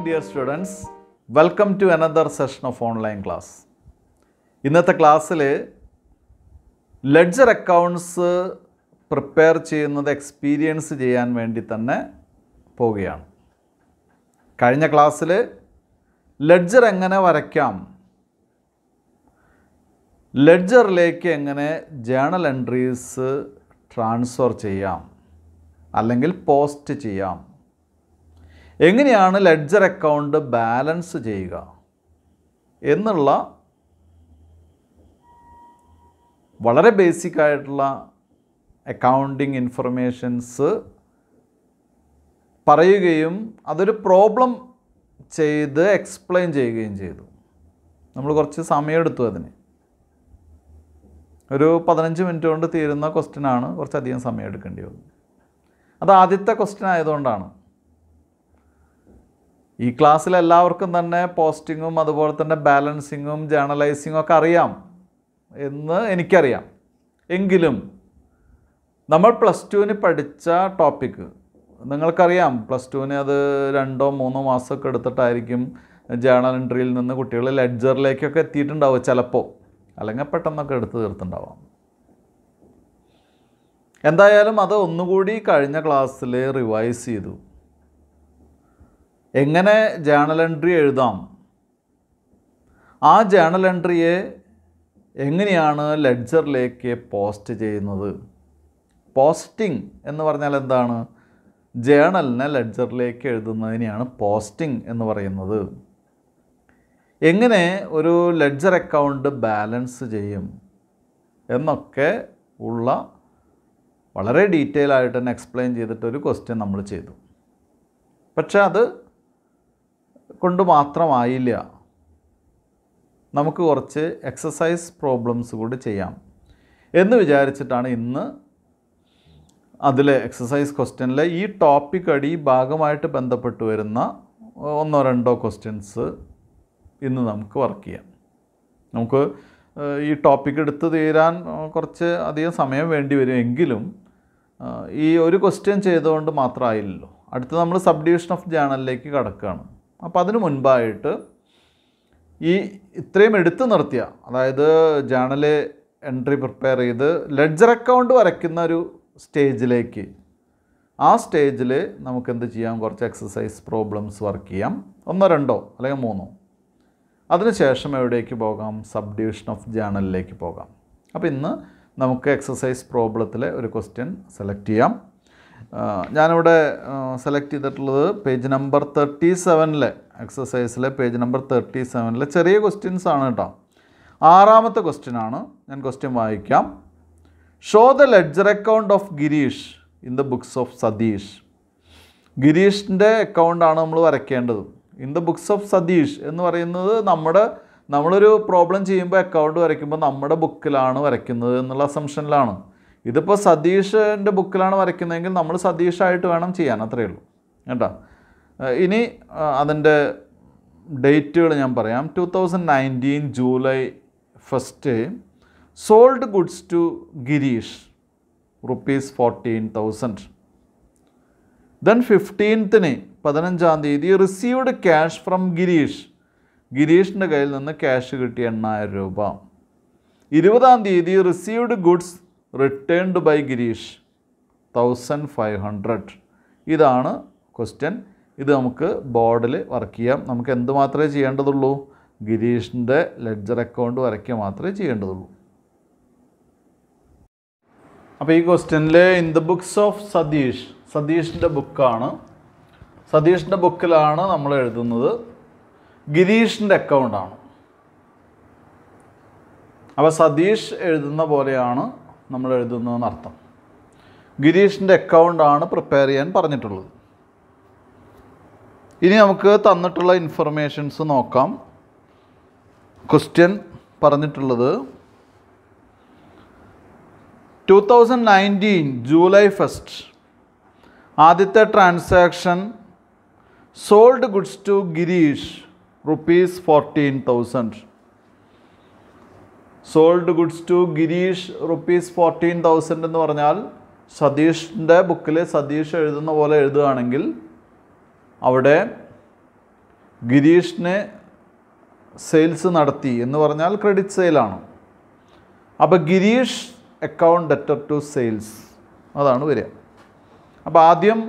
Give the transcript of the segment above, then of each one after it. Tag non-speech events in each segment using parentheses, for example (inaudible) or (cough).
Morning dear students welcome to another session of online class ഇന്നത്തെ ക്ലാസ്സിൽ ledger accounts prepare ചെയ്യുന്നത് experience ചെയ്യാൻ വേണ്ടി തന്നെ പോവുകയാണ് കഴിഞ്ഞ ക്ലാസ്സിൽ ലെഡ്ജർ എങ്ങനെ വരയ്ക്കാം ലെഡ്ജറിലേക്ക് എങ്ങനെ ജേണൽ എൻട്രീസ് ട്രാൻസ്ഫർ ചെയ്യാം അല്ലെങ്കിൽ പോസ്റ്റ് ചെയ്യാം എങ്ങനെയാണ് ലെഡ്ജർ അക്കൗണ്ട് ബാലൻസ് ചെയ്യുക എന്നുള്ള വളരെ ബേസിക് ആയിട്ടുള്ള അക്കൗണ്ടിങ് ഇൻഫർമേഷൻസ് പറയുകയും അതൊരു പ്രോബ്ലം ചെയ്ത് എക്സ്പ്ലെയിൻ ചെയ്യുകയും ചെയ്തു നമ്മൾ കുറച്ച് സമയമെടുത്തു അതിന് ഒരു പതിനഞ്ച് മിനിറ്റ് കൊണ്ട് തീരുന്ന ക്വസ്റ്റ്യനാണ് കുറച്ചധികം സമയം എടുക്കേണ്ടി വന്നു അത് ആദ്യത്തെ ക്വസ്റ്റ്യൻ ആയതുകൊണ്ടാണ് ഈ ക്ലാസ്സിൽ എല്ലാവർക്കും തന്നെ പോസ്റ്റിങ്ങും അതുപോലെ തന്നെ ബാലൻസിങ്ങും ജേണലൈസിങ്ങും ഒക്കെ അറിയാം എന്ന് എനിക്കറിയാം എങ്കിലും നമ്മൾ പ്ലസ് ടുവിന് പഠിച്ച ടോപ്പിക്ക് നിങ്ങൾക്കറിയാം പ്ലസ് ടുവിന് അത് രണ്ടോ മൂന്നോ മാസമൊക്കെ എടുത്തിട്ടായിരിക്കും ജേണൽ എൻട്രിയിൽ നിന്ന് കുട്ടികൾ ലെഡ്ജറിലേക്കൊക്കെ എത്തിയിട്ടുണ്ടാവും ചിലപ്പോൾ അല്ലെങ്കിൽ പെട്ടെന്നൊക്കെ എടുത്ത് തീർത്തുണ്ടാവാം എന്തായാലും അത് ഒന്നുകൂടി കഴിഞ്ഞ ക്ലാസ്സിൽ റിവൈസ് ചെയ്തു എങ്ങനെ ജേണൽ എൻട്രി എഴുതാം ആ ജേണൽ എൻട്രിയെ എങ്ങനെയാണ് ലെഡ്ജറിലേക്ക് പോസ്റ്റ് ചെയ്യുന്നത് പോസ്റ്റിംഗ് എന്ന് പറഞ്ഞാൽ എന്താണ് ജേണലിനെ ലെഡ്ജറിലേക്ക് എഴുതുന്നതിനെയാണ് പോസ്റ്റിംഗ് എന്ന് പറയുന്നത് എങ്ങനെ ഒരു ലെഡ്ജർ അക്കൗണ്ട് ബാലൻസ് ചെയ്യും എന്നൊക്കെ ഉള്ള വളരെ ഡീറ്റെയിൽ ആയിട്ട് തന്നെ എക്സ്പ്ലെയിൻ ചെയ്തിട്ടൊരു ക്വസ്റ്റ്യൻ നമ്മൾ ചെയ്തു പക്ഷേ അത് കൊണ്ട് മാത്രമായില്ല നമുക്ക് കുറച്ച് എക്സസൈസ് പ്രോബ്ലംസ് കൂടി ചെയ്യാം എന്ന് വിചാരിച്ചിട്ടാണ് ഇന്ന് അതിലെ എക്സസൈസ് ക്വസ്റ്റ്യനിലെ ഈ ടോപ്പിക് അടി ഭാഗമായിട്ട് ബന്ധപ്പെട്ട് വരുന്ന ഒന്നോ രണ്ടോ ക്വസ്റ്റ്യൻസ് ഇന്ന് നമുക്ക് വർക്ക് ചെയ്യാം നമുക്ക് ഈ ടോപ്പിക് എടുത്തു തീരാൻ കുറച്ച് അധികം സമയം വേണ്ടി വരും എങ്കിലും ഈ ഒരു ക്വസ്റ്റ്യൻ ചെയ്തുകൊണ്ട് മാത്രമായില്ലല്ലോ അടുത്ത് നമ്മൾ സബ് ഡിവിഷൻ ഓഫ് ജേണലിലേക്ക് കടക്കുകയാണ് അപ്പോൾ അതിനു മുൻപായിട്ട് ഈ ഇത്രയും എടുത്തു നിർത്തിയ അതായത് ജേണല് എൻട്രി പ്രിപ്പയർ ചെയ്ത് ലെഡ്ജർ അക്കൗണ്ട് വരയ്ക്കുന്ന ഒരു സ്റ്റേജിലേക്ക് ആ സ്റ്റേജിൽ നമുക്ക് എന്ത് ചെയ്യാം കുറച്ച് എക്സസൈസ് പ്രോബ്ലംസ് വർക്ക് ചെയ്യാം ഒന്നോ രണ്ടോ അല്ലെങ്കിൽ മൂന്നോ അതിനുശേഷം എവിടേക്ക് പോകാം സബ് ഡിവിഷൻ ഓഫ് ജേണലിലേക്ക് പോകാം അപ്പോൾ ഇന്ന് നമുക്ക് എക്സസൈസ് പ്രോബ്ലത്തിലെ ഒരു ക്വസ്റ്റ്യൻ സെലക്ട് ചെയ്യാം ഞാനിവിടെ സെലക്ട് ചെയ്തിട്ടുള്ളത് പേജ് നമ്പർ തേർട്ടി സെവനിലെ എക്സസൈസിലെ പേജ് നമ്പർ തേർട്ടി സെവനിലെ ചെറിയ ക്വസ്റ്റ്യൻസ് ആണ് കേട്ടോ ആറാമത്തെ ക്വസ്റ്റ്യൻ ആണ് ഞാൻ ക്വസ്റ്റ്യൻ വായിക്കാം show the ledger account of Girish in the books of Satish ഗിരീഷിൻ്റെ അക്കൗണ്ടാണ് നമ്മൾ വരയ്ക്കേണ്ടത് in the books of Satish എന്ന് പറയുന്നത് നമ്മുടെ നമ്മളൊരു പ്രോബ്ലം ചെയ്യുമ്പോൾ അക്കൗണ്ട് വരയ്ക്കുമ്പോൾ നമ്മുടെ ബുക്കിലാണ് വരയ്ക്കുന്നത് എന്നുള്ള അസംഷനിലാണ് ഇതിപ്പോൾ സതീഷിൻ്റെ ബുക്കിലാണ് വരയ്ക്കുന്നതെങ്കിൽ നമ്മൾ സതീഷായിട്ട് വേണം ചെയ്യാൻ അത്രയേ ഉള്ളൂ കേട്ടോ ഇനി അതിൻ്റെ ഡേറ്റുകൾ ഞാൻ പറയാം two thousand nineteen July first sold goods to Girish rupees fourteen thousand then ഫിഫ്റ്റീൻത്തിന് പതിനഞ്ചാം തീയതി റിസീവ്ഡ് ക്യാഷ് ഫ്രം ഗിരീഷ് ഗിരീഷിൻ്റെ കയ്യിൽ നിന്ന് ക്യാഷ് കിട്ടിയ എണ്ണായിരം രൂപ ഇരുപതാം തീയതി received goods returned by Girish thousand five hundred ഇതാണ് ക്വസ്റ്റ്യൻ ഇത് നമുക്ക് ബോർഡിൽ വർക്ക് ചെയ്യാം നമുക്ക് എന്ത് മാത്രമേ ചെയ്യേണ്ടതുള്ളൂ ഗിരീഷിൻ്റെ ലെഡ്ജർ അക്കൗണ്ട് വരയ്ക്കുക മാത്രമേ ചെയ്യേണ്ടതുള്ളൂ അപ്പോൾ ഈ ക്വസ്റ്റ്യനിൽ in the books of Satish സതീഷിൻ്റെ ബുക്കാണ് സതീഷിൻ്റെ ബുക്കിലാണ് നമ്മൾ എഴുതുന്നത് ഗിരീഷിൻ്റെ അക്കൗണ്ടാണ് അപ്പോൾ സതീഷ് എഴുതുന്ന പോലെയാണ് നമ്മൾ എഴുതുന്നു എന്നർത്ഥം ഗിരീഷിൻ്റെ അക്കൗണ്ടാണ് പ്രിപ്പയർ ചെയ്യാൻ പറഞ്ഞിട്ടുള്ളത് ഇനി നമുക്ക് തന്നിട്ടുള്ള ഇൻഫർമേഷൻസ് നോക്കാം ക്വസ്റ്റ്യൻ പറഞ്ഞിട്ടുള്ളത് two thousand nineteen July first ആദ്യത്തെ transaction sold goods to Girish rupees fourteen thousand sold goods to Girish rupees fourteen thousand എന്ന് പറഞ്ഞാൽ സതീഷിൻ്റെ ബുക്കിൽ സതീഷ് എഴുതുന്ന പോലെ എഴുതുകയാണെങ്കിൽ അവിടെ ഗിരീഷിന് സെയിൽസ് നടത്തി എന്ന് പറഞ്ഞാൽ ക്രെഡിറ്റ് സെയിലാണ് അപ്പോൾ Girish account debtor to sales അതാണ് വരിക അപ്പോൾ ആദ്യം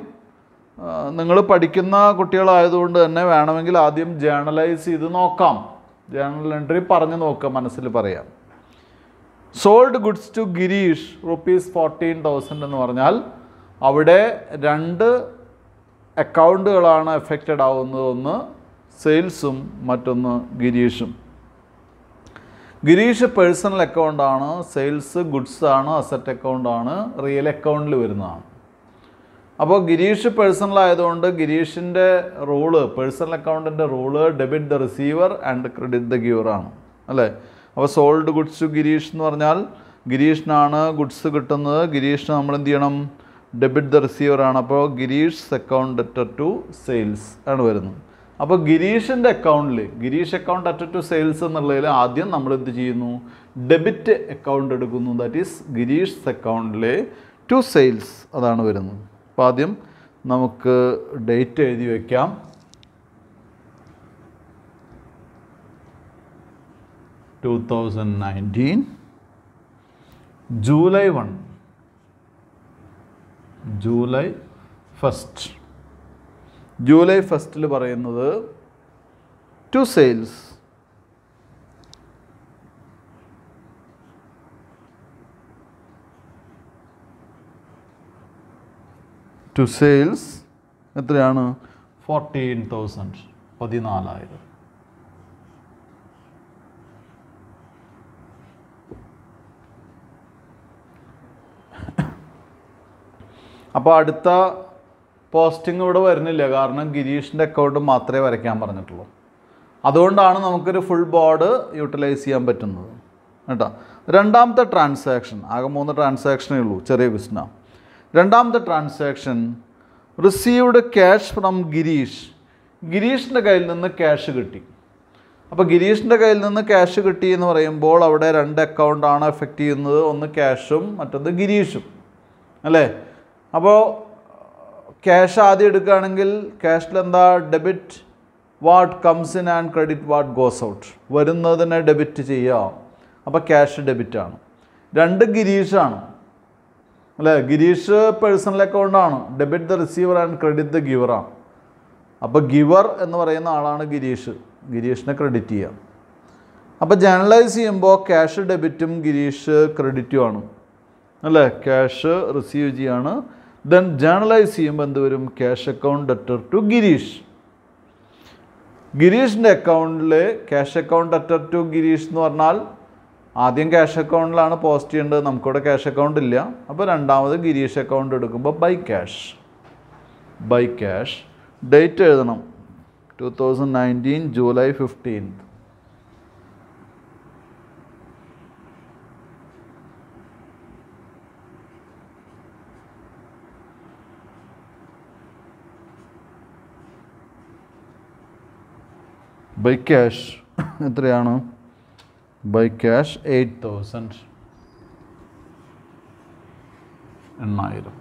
നിങ്ങൾ പഠിക്കുന്ന കുട്ടികളായതുകൊണ്ട് തന്നെ വേണമെങ്കിൽ ആദ്യം ജേണലൈസ് ചെയ്ത് നോക്കാം ജേണൽ എൻട്രി പറഞ്ഞു നോക്കുക മനസ്സിൽ പറയാം sold goods to Girish rupees fourteen thousand എന്ന് പറഞ്ഞാൽ അവിടെ രണ്ട് അക്കൗണ്ടുകളാണ് എഫക്റ്റഡ് ആവുന്നത് ഒന്ന് സെയിൽസും മറ്റൊന്ന് ഗിരീഷും ഗിരീഷ് പേഴ്സണൽ അക്കൗണ്ടാണ് സെയിൽസ് ഗുഡ്സ് ആണ് അസറ്റ് അക്കൗണ്ടാണ് റിയൽ അക്കൗണ്ടിൽ വരുന്നതാണ് അപ്പോൾ ഗിരീഷ് പേഴ്സണൽ ആയതുകൊണ്ട് ഗിരീഷിൻ്റെ റൂള് പേഴ്സണൽ അക്കൗണ്ടിൻ്റെ rule debit the receiver and credit the giver ആണ് അല്ലേ അപ്പോൾ സോൾഡ് ഗുഡ്സ് ടു ഗിരീഷ് എന്ന് പറഞ്ഞാൽ ഗിരീഷിനാണ് ഗുഡ്സ് കിട്ടുന്നത് ഗിരീഷിന് നമ്മൾ എന്ത് ചെയ്യണം ഡെബിറ്റ് ദ റിസീവറാണ് അപ്പോൾ Girish account debtor to sales ആണ് വരുന്നത് അപ്പോൾ ഗിരീഷിൻ്റെ അക്കൗണ്ടിൽ Girish account debtor to sales എന്നുള്ളതിൽ ആദ്യം നമ്മൾ എന്ത് ചെയ്യുന്നു ഡെബിറ്റ് അക്കൗണ്ട് എടുക്കുന്നു ദാറ്റ് ഈസ് ഗിരീഷ് അക്കൗണ്ടിലെ ടു സെയിൽസ് അതാണ് വരുന്നത് അപ്പോൾ ആദ്യം നമുക്ക് ഡേറ്റ് എഴുതി വയ്ക്കാം two thousand nineteen July one July first July ഫസ്റ്റിൽ പറയുന്നത് ടു സെയിൽസ് ടു സെയിൽസ് എത്രയാണ് ഫോർട്ടീൻ തൗസൻഡ് പതിനാലായിരം അപ്പോൾ അടുത്ത പോസ്റ്റിംഗ് ഇവിടെ വരുന്നില്ല കാരണം ഗിരീഷിൻ്റെ അക്കൗണ്ട് മാത്രമേ വരയ്ക്കാൻ പറഞ്ഞിട്ടുള്ളൂ അതുകൊണ്ടാണ് നമുക്കൊരു ഫുൾ ബോർഡ് യൂട്ടിലൈസ് ചെയ്യാൻ പറ്റുന്നത് കേട്ടോ രണ്ടാമത്തെ ട്രാൻസാക്ഷൻ ആകെ മൂന്ന് ട്രാൻസാക്ഷനേ ഉള്ളൂ ചെറിയ കൃഷ്ണ രണ്ടാമത്തെ transaction received cash from Girish ഗിരീഷിൻ്റെ കയ്യിൽ നിന്ന് ക്യാഷ് കിട്ടി അപ്പോൾ ഗിരീഷിൻ്റെ കയ്യിൽ നിന്ന് ക്യാഷ് കിട്ടി എന്ന് പറയുമ്പോൾ അവിടെ രണ്ട് അക്കൗണ്ടാണ് എഫക്റ്റ് ചെയ്യുന്നത് ഒന്ന് ക്യാഷും മറ്റൊന്ന് ഗിരീഷും അല്ലേ അപ്പോൾ ക്യാഷ് ആദ്യം എടുക്കുകയാണെങ്കിൽ ക്യാഷിൽ എന്താ debit what comes in and credit what goes out വരുന്നതിനെ ഡെബിറ്റ് ചെയ്യുക അപ്പോൾ ക്യാഷ് ഡെബിറ്റാണ് രണ്ട് ഗിരീഷാണ് അല്ലേ ഗിരീഷ് പേഴ്സണൽ അക്കൗണ്ടാണ് debit the receiver and credit the ഗിവറാണ് അപ്പോൾ ഗിവർ എന്ന് പറയുന്ന ആളാണ് ഗിരീഷ് ഗിരീഷിനെ ക്രെഡിറ്റ് ചെയ്യുക അപ്പോൾ ജേണലൈസ് ചെയ്യുമ്പോൾ ക്യാഷ് ഡെബിറ്റും ഗിരീഷ് ക്രെഡിറ്റുമാണ് അല്ലേ ക്യാഷ് റിസീവ് ചെയ്യാണ് ദെൻ ജേണലൈസ് ചെയ്യുമ്പോൾ എന്ത് വരും cash account debtor to Girish ഗിരീഷിൻ്റെ അക്കൗണ്ടിൽ cash account debtor to Girish എന്ന് പറഞ്ഞാൽ ആദ്യം ക്യാഷ് അക്കൗണ്ടിലാണ് പോസ്റ്റ് ചെയ്യേണ്ടത് നമുക്കിവിടെ ക്യാഷ് അക്കൗണ്ട് ഇല്ല അപ്പോൾ രണ്ടാമത് ഗിരീഷ് അക്കൗണ്ട് എടുക്കുമ്പോൾ by cash by cash date എഴുതണം two thousand nineteen July fifteenth by cash (laughs) എത്രയാണ് ബൈ ക്യാഷ് എയ്റ്റ് തൗസൻഡ് എണ്ണായിരം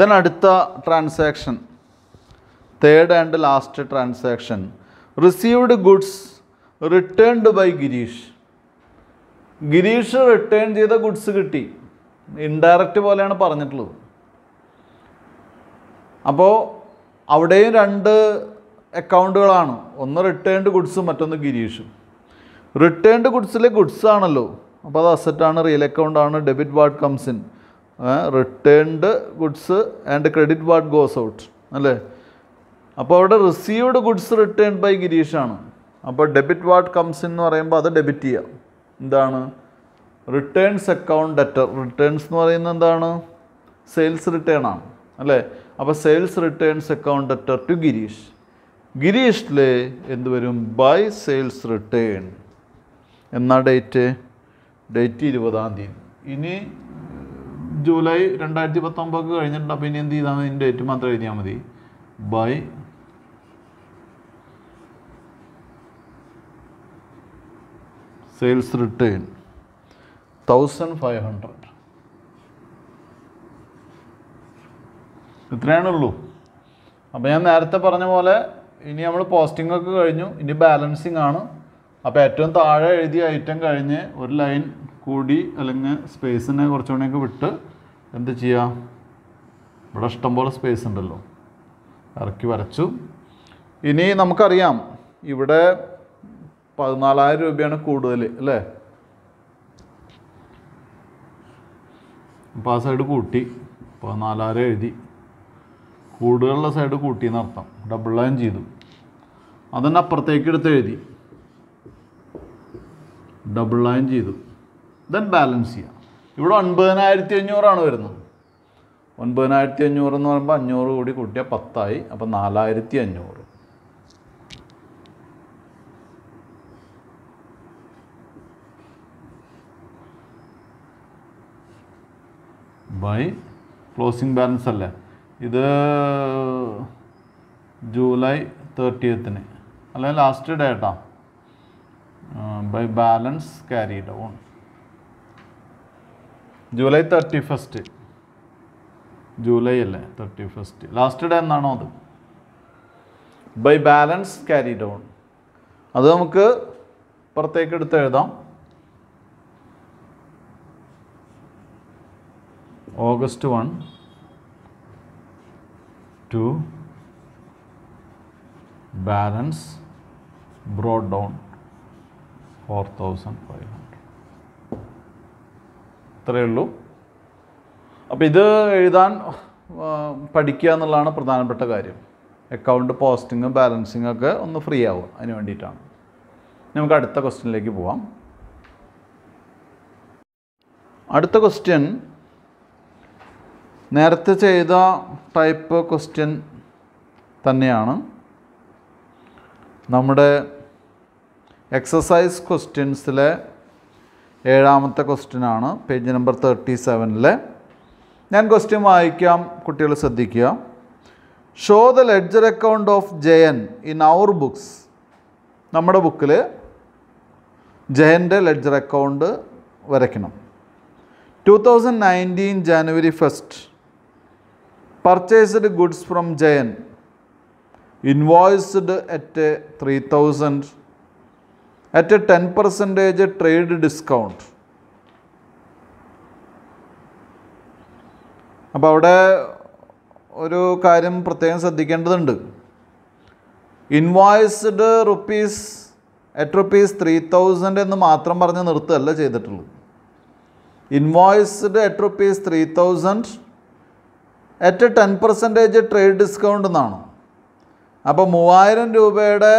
ദെൻ അടുത്ത transaction third and last transaction received goods returned by Girish Girish return ചെയ്ത ഗുഡ്സ് കിട്ടി ഇൻഡയറക്റ്റ് പോലെയാണ് പറഞ്ഞിട്ടുള്ളത് അപ്പോൾ അവിടെയും രണ്ട് അക്കൗണ്ടുകളാണ് ഒന്ന് റിട്ടേൺഡ് ഗുഡ്സും മറ്റൊന്ന് ഗിരീഷും റിട്ടേൺഡ് ഗുഡ്സിലെ ഗുഡ്സ് ആണല്ലോ അപ്പോൾ അത് അസറ്റാണ് റിയൽ അക്കൗണ്ടാണ് debit what comes in returned goods and credit what goes out അല്ലേ അപ്പോൾ അവിടെ റിസീവ്ഡ് ഗുഡ്സ് റിട്ടേൺ ബൈ ഗിരീഷാണ് അപ്പോൾ ഡെബിറ്റ് വാർഡ് കംസ് എന്ന് പറയുമ്പോൾ അത് ഡെബിറ്റ് ചെയ്യാം എന്താണ് റിട്ടേൺസ് അക്കൗണ്ട് ഡെറ്റർ റിട്ടേൺസ് എന്ന് പറയുന്നത് എന്താണ് സെയിൽസ് റിട്ടേൺ ആണ് അല്ലേ അപ്പോൾ sales returns account debtor to Girish ഗിരീഷിൽ എന്ത് വരും ബൈ സെയിൽസ് റിട്ടേൺ എന്നാ ഡേറ്റ് ഡേറ്റ് ഇരുപതാം തീയതി ഇനി ജൂലൈ രണ്ടായിരത്തി പത്തൊമ്പത് കഴിഞ്ഞിട്ടുണ്ട് അപ്പോൾ ഇനി എന്ത് ചെയ്താൽ മതി ഡേറ്റ് മാത്രം എഴുതിയാൽ മതി by sales return thousand five hundred ഇത്രയാണുള്ളൂ അപ്പോൾ ഞാൻ നേരത്തെ പറഞ്ഞ പോലെ ഇനി നമ്മൾ പോസ്റ്റിംഗ് ഒക്കെ കഴിഞ്ഞു ഇനി ബാലൻസിങ് ആണ് അപ്പോൾ ഏറ്റവും താഴെ എഴുതിയ ഐറ്റം കഴിഞ്ഞ് ഒരു ലൈൻ കൂടി അല്ലെങ്കിൽ സ്പേസിനെ കുറച്ചുകൂടെയൊക്കെ വിട്ട് എന്ത് ചെയ്യാം ഇവിടെ ഇഷ്ടംപോലെ സ്പേസ് ഉണ്ടല്ലോ ഇറക്കി വരച്ചു ഇനി നമുക്കറിയാം ഇവിടെ പതിനാലായിരം രൂപയാണ് കൂടുതൽ അല്ലേ അപ്പോൾ ആ സൈഡ് കൂട്ടി പതിനാലായിരം എഴുതി കൂടുകളുടെ സൈഡ് കൂട്ടി അർത്ഥം ഡബിൾ ലൈൻ ചെയ്തു അതന്നെ അപ്പുറത്തേക്ക് എടുത്ത് എഴുതി ഡബിൾ ലൈൻ ചെയ്തു ദെൻ ബാലൻസ് ചെയ്യാം ഇവിടെ ഒൻപതിനായിരത്തി അഞ്ഞൂറാണ് വരുന്നത് ഒൻപതിനായിരത്തി അഞ്ഞൂറ് എന്ന് പറയുമ്പോൾ അഞ്ഞൂറ് കൂടി കൂട്ടിയാൽ പത്തായി അപ്പം നാലായിരത്തി അഞ്ഞൂറ് ബൈ ക്ലോസിംഗ് ബാലൻസ് അല്ലേ ഇത് ജൂലൈ തേർട്ടിയത്തിന് അല്ലെ ലാസ്റ്റ് ഡേട്ടാ by balance carry down July thirty first July അല്ലേ തേർട്ടി ഫസ്റ്റ് ലാസ്റ്റ് ഡേ എന്നാണോ അത് ബൈ ബാലൻസ് ക്യാരി ഡൗൺ അത് നമുക്ക് പുറത്തേക്ക് എടുത്ത് എഴുതാം August one to balance brought down 4500 ഇത്രയേ ഉള്ളൂ അപ്പോൾ ഇത് എഴുതാൻ പഠിക്കുക എന്നുള്ളതാണ് പ്രധാനപ്പെട്ട കാര്യം അക്കൗണ്ട് പോസ്റ്റിങ്ങും ബാലൻസിങ്ങും ഒക്കെ ഒന്ന് ഫ്രീ ആവും അതിന് വേണ്ടിയിട്ടാണ് നമുക്ക് അടുത്ത ക്വസ്റ്റ്യനിലേക്ക് പോവാം അടുത്ത ക്വസ്റ്റ്യൻ നേരത്തെ ചെയ്ത ടൈപ്പ് ക്വസ്റ്റ്യൻ തന്നെയാണ് നമ്മുടെ എക്സസൈസ് ക്വസ്റ്റ്യൻസിലെ ഏഴാമത്തെ ക്വസ്റ്റ്യനാണ് പേജ് നമ്പർ തേർട്ടി സെവനിലെ ഞാൻ ക്വസ്റ്റ്യൻ വായിക്കാം കുട്ടികൾ ശ്രദ്ധിക്കുക show the ledger account of Jayan in our books നമ്മുടെ ബുക്കിൽ ജയൻ്റെ ലെഡ്ജർ അക്കൗണ്ട് വരയ്ക്കണം two thousand nineteen January first purchased goods from Jayan invoiced at three thousand at ten percentage trade discount അപ്പോൾ അവിടെ ഒരു കാര്യം പ്രത്യേകം ശ്രദ്ധിക്കേണ്ടതുണ്ട് ഇൻവോയ്സ്ഡ് റുപ്പീസ് എട്ട് റുപ്പീസ് ത്രീ തൗസൻഡ് എന്ന് മാത്രം പറഞ്ഞ് നിർത്തുകയല്ല ചെയ്തിട്ടുള്ളൂ ഇൻവോയ്സ്ഡ് എട്ട് rupees three thousand at ten percentage trade discount എന്നാണ് അപ്പോൾ മൂവായിരം രൂപയുടെ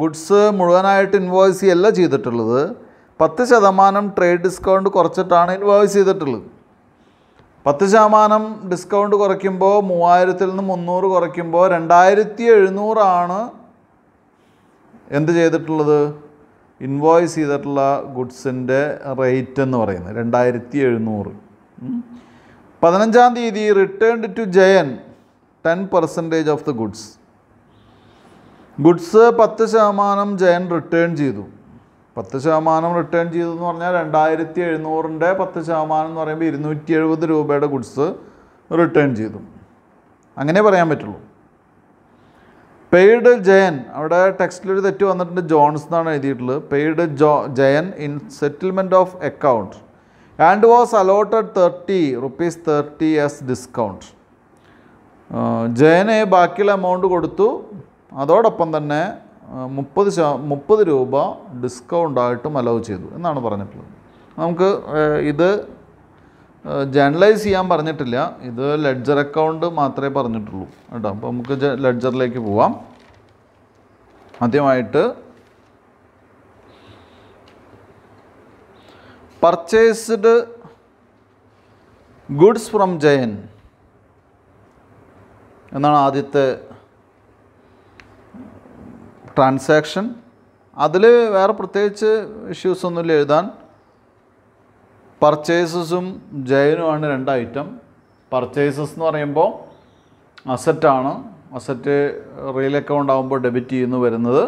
ഗുഡ്സ് മുഴുവനായിട്ട് ഇൻവോയ്സ് ചെയ്യല്ല ചെയ്തിട്ടുള്ളത് പത്ത് ശതമാനം ട്രേഡ് ഡിസ്കൗണ്ട് കുറച്ചിട്ടാണ് ഇൻവോയ്സ് ചെയ്തിട്ടുള്ളത് പത്ത് ശതമാനം ഡിസ്കൗണ്ട് കുറയ്ക്കുമ്പോൾ മൂവായിരത്തിൽ നിന്ന് മുന്നൂറ് കുറയ്ക്കുമ്പോൾ രണ്ടായിരത്തി എഴുന്നൂറാണ് എന്ത് ചെയ്തിട്ടുള്ളത് ഇൻവോയ്സ് ചെയ്തിട്ടുള്ള ഗുഡ്സിൻ്റെ റേറ്റ് എന്ന് പറയുന്നത് രണ്ടായിരത്തി എഴുന്നൂറ് പതിനഞ്ചാം തീയതി return to Jayan ten percentage of the goods goods പത്ത് ശതമാനം ജയൻ റിട്ടേൺ ചെയ്തു പത്ത് ശതമാനം റിട്ടേൺ ചെയ്തു എന്ന് പറഞ്ഞാൽ രണ്ടായിരത്തി എഴുന്നൂറിൻ്റെ പത്ത് ശതമാനം എന്ന് പറയുമ്പോൾ ഇരുന്നൂറ്റി എഴുപത് രൂപയുടെ ഗുഡ്സ് റിട്ടേൺ ചെയ്തു അങ്ങനെ പറയാൻ പറ്റുള്ളൂ പെയ്ഡ് ജയൻ അവിടെ ടെക്സ്റ്റിൽ ഒരു തെറ്റ് വന്നിട്ടുണ്ട് ജോൺസ് എന്നാണ് എഴുതിയിട്ടുള്ളത് പെയ്ഡ് ജോ Jayan in settlement of account and was allotted thirty rupees thirty as discount ജയനെ ബാക്കിയുള്ള എമൗണ്ട് കൊടുത്തു അതോടൊപ്പം തന്നെ മുപ്പത് ശ മുപ്പത് രൂപ ഡിസ്കൗണ്ടായിട്ടും അലവ് ചെയ്തു എന്നാണ് പറഞ്ഞിട്ടുള്ളത് നമുക്ക് ഇത് ജേണലൈസ് ചെയ്യാൻ പറഞ്ഞിട്ടില്ല ഇത് ലെഡ്ജർ അക്കൗണ്ട് മാത്രമേ പറഞ്ഞിട്ടുള്ളൂ കേട്ടോ അപ്പോൾ നമുക്ക് ലെഡ്ജറിലേക്ക് പോവാം ആദ്യമായിട്ട് പർച്ചേസ്ഡ് ഗുഡ്സ് ഫ്രം ജയൻ എന്നാണ് ആദ്യത്തെ ട്രാൻസാക്ഷൻ അതിൽ വേറെ പ്രത്യേകിച്ച് ഇഷ്യൂസ് ഒന്നുമില്ല എഴുതാൻ പർച്ചേസസും ജയനുമാണ് രണ്ട് ഐറ്റം പർച്ചേസസ് എന്ന് പറയുമ്പോൾ അസറ്റാണ് അസറ്റ് റിയൽ അക്കൗണ്ട് ആകുമ്പോൾ ഡെബിറ്റ് ചെയ്യുന്നു വരുന്നത്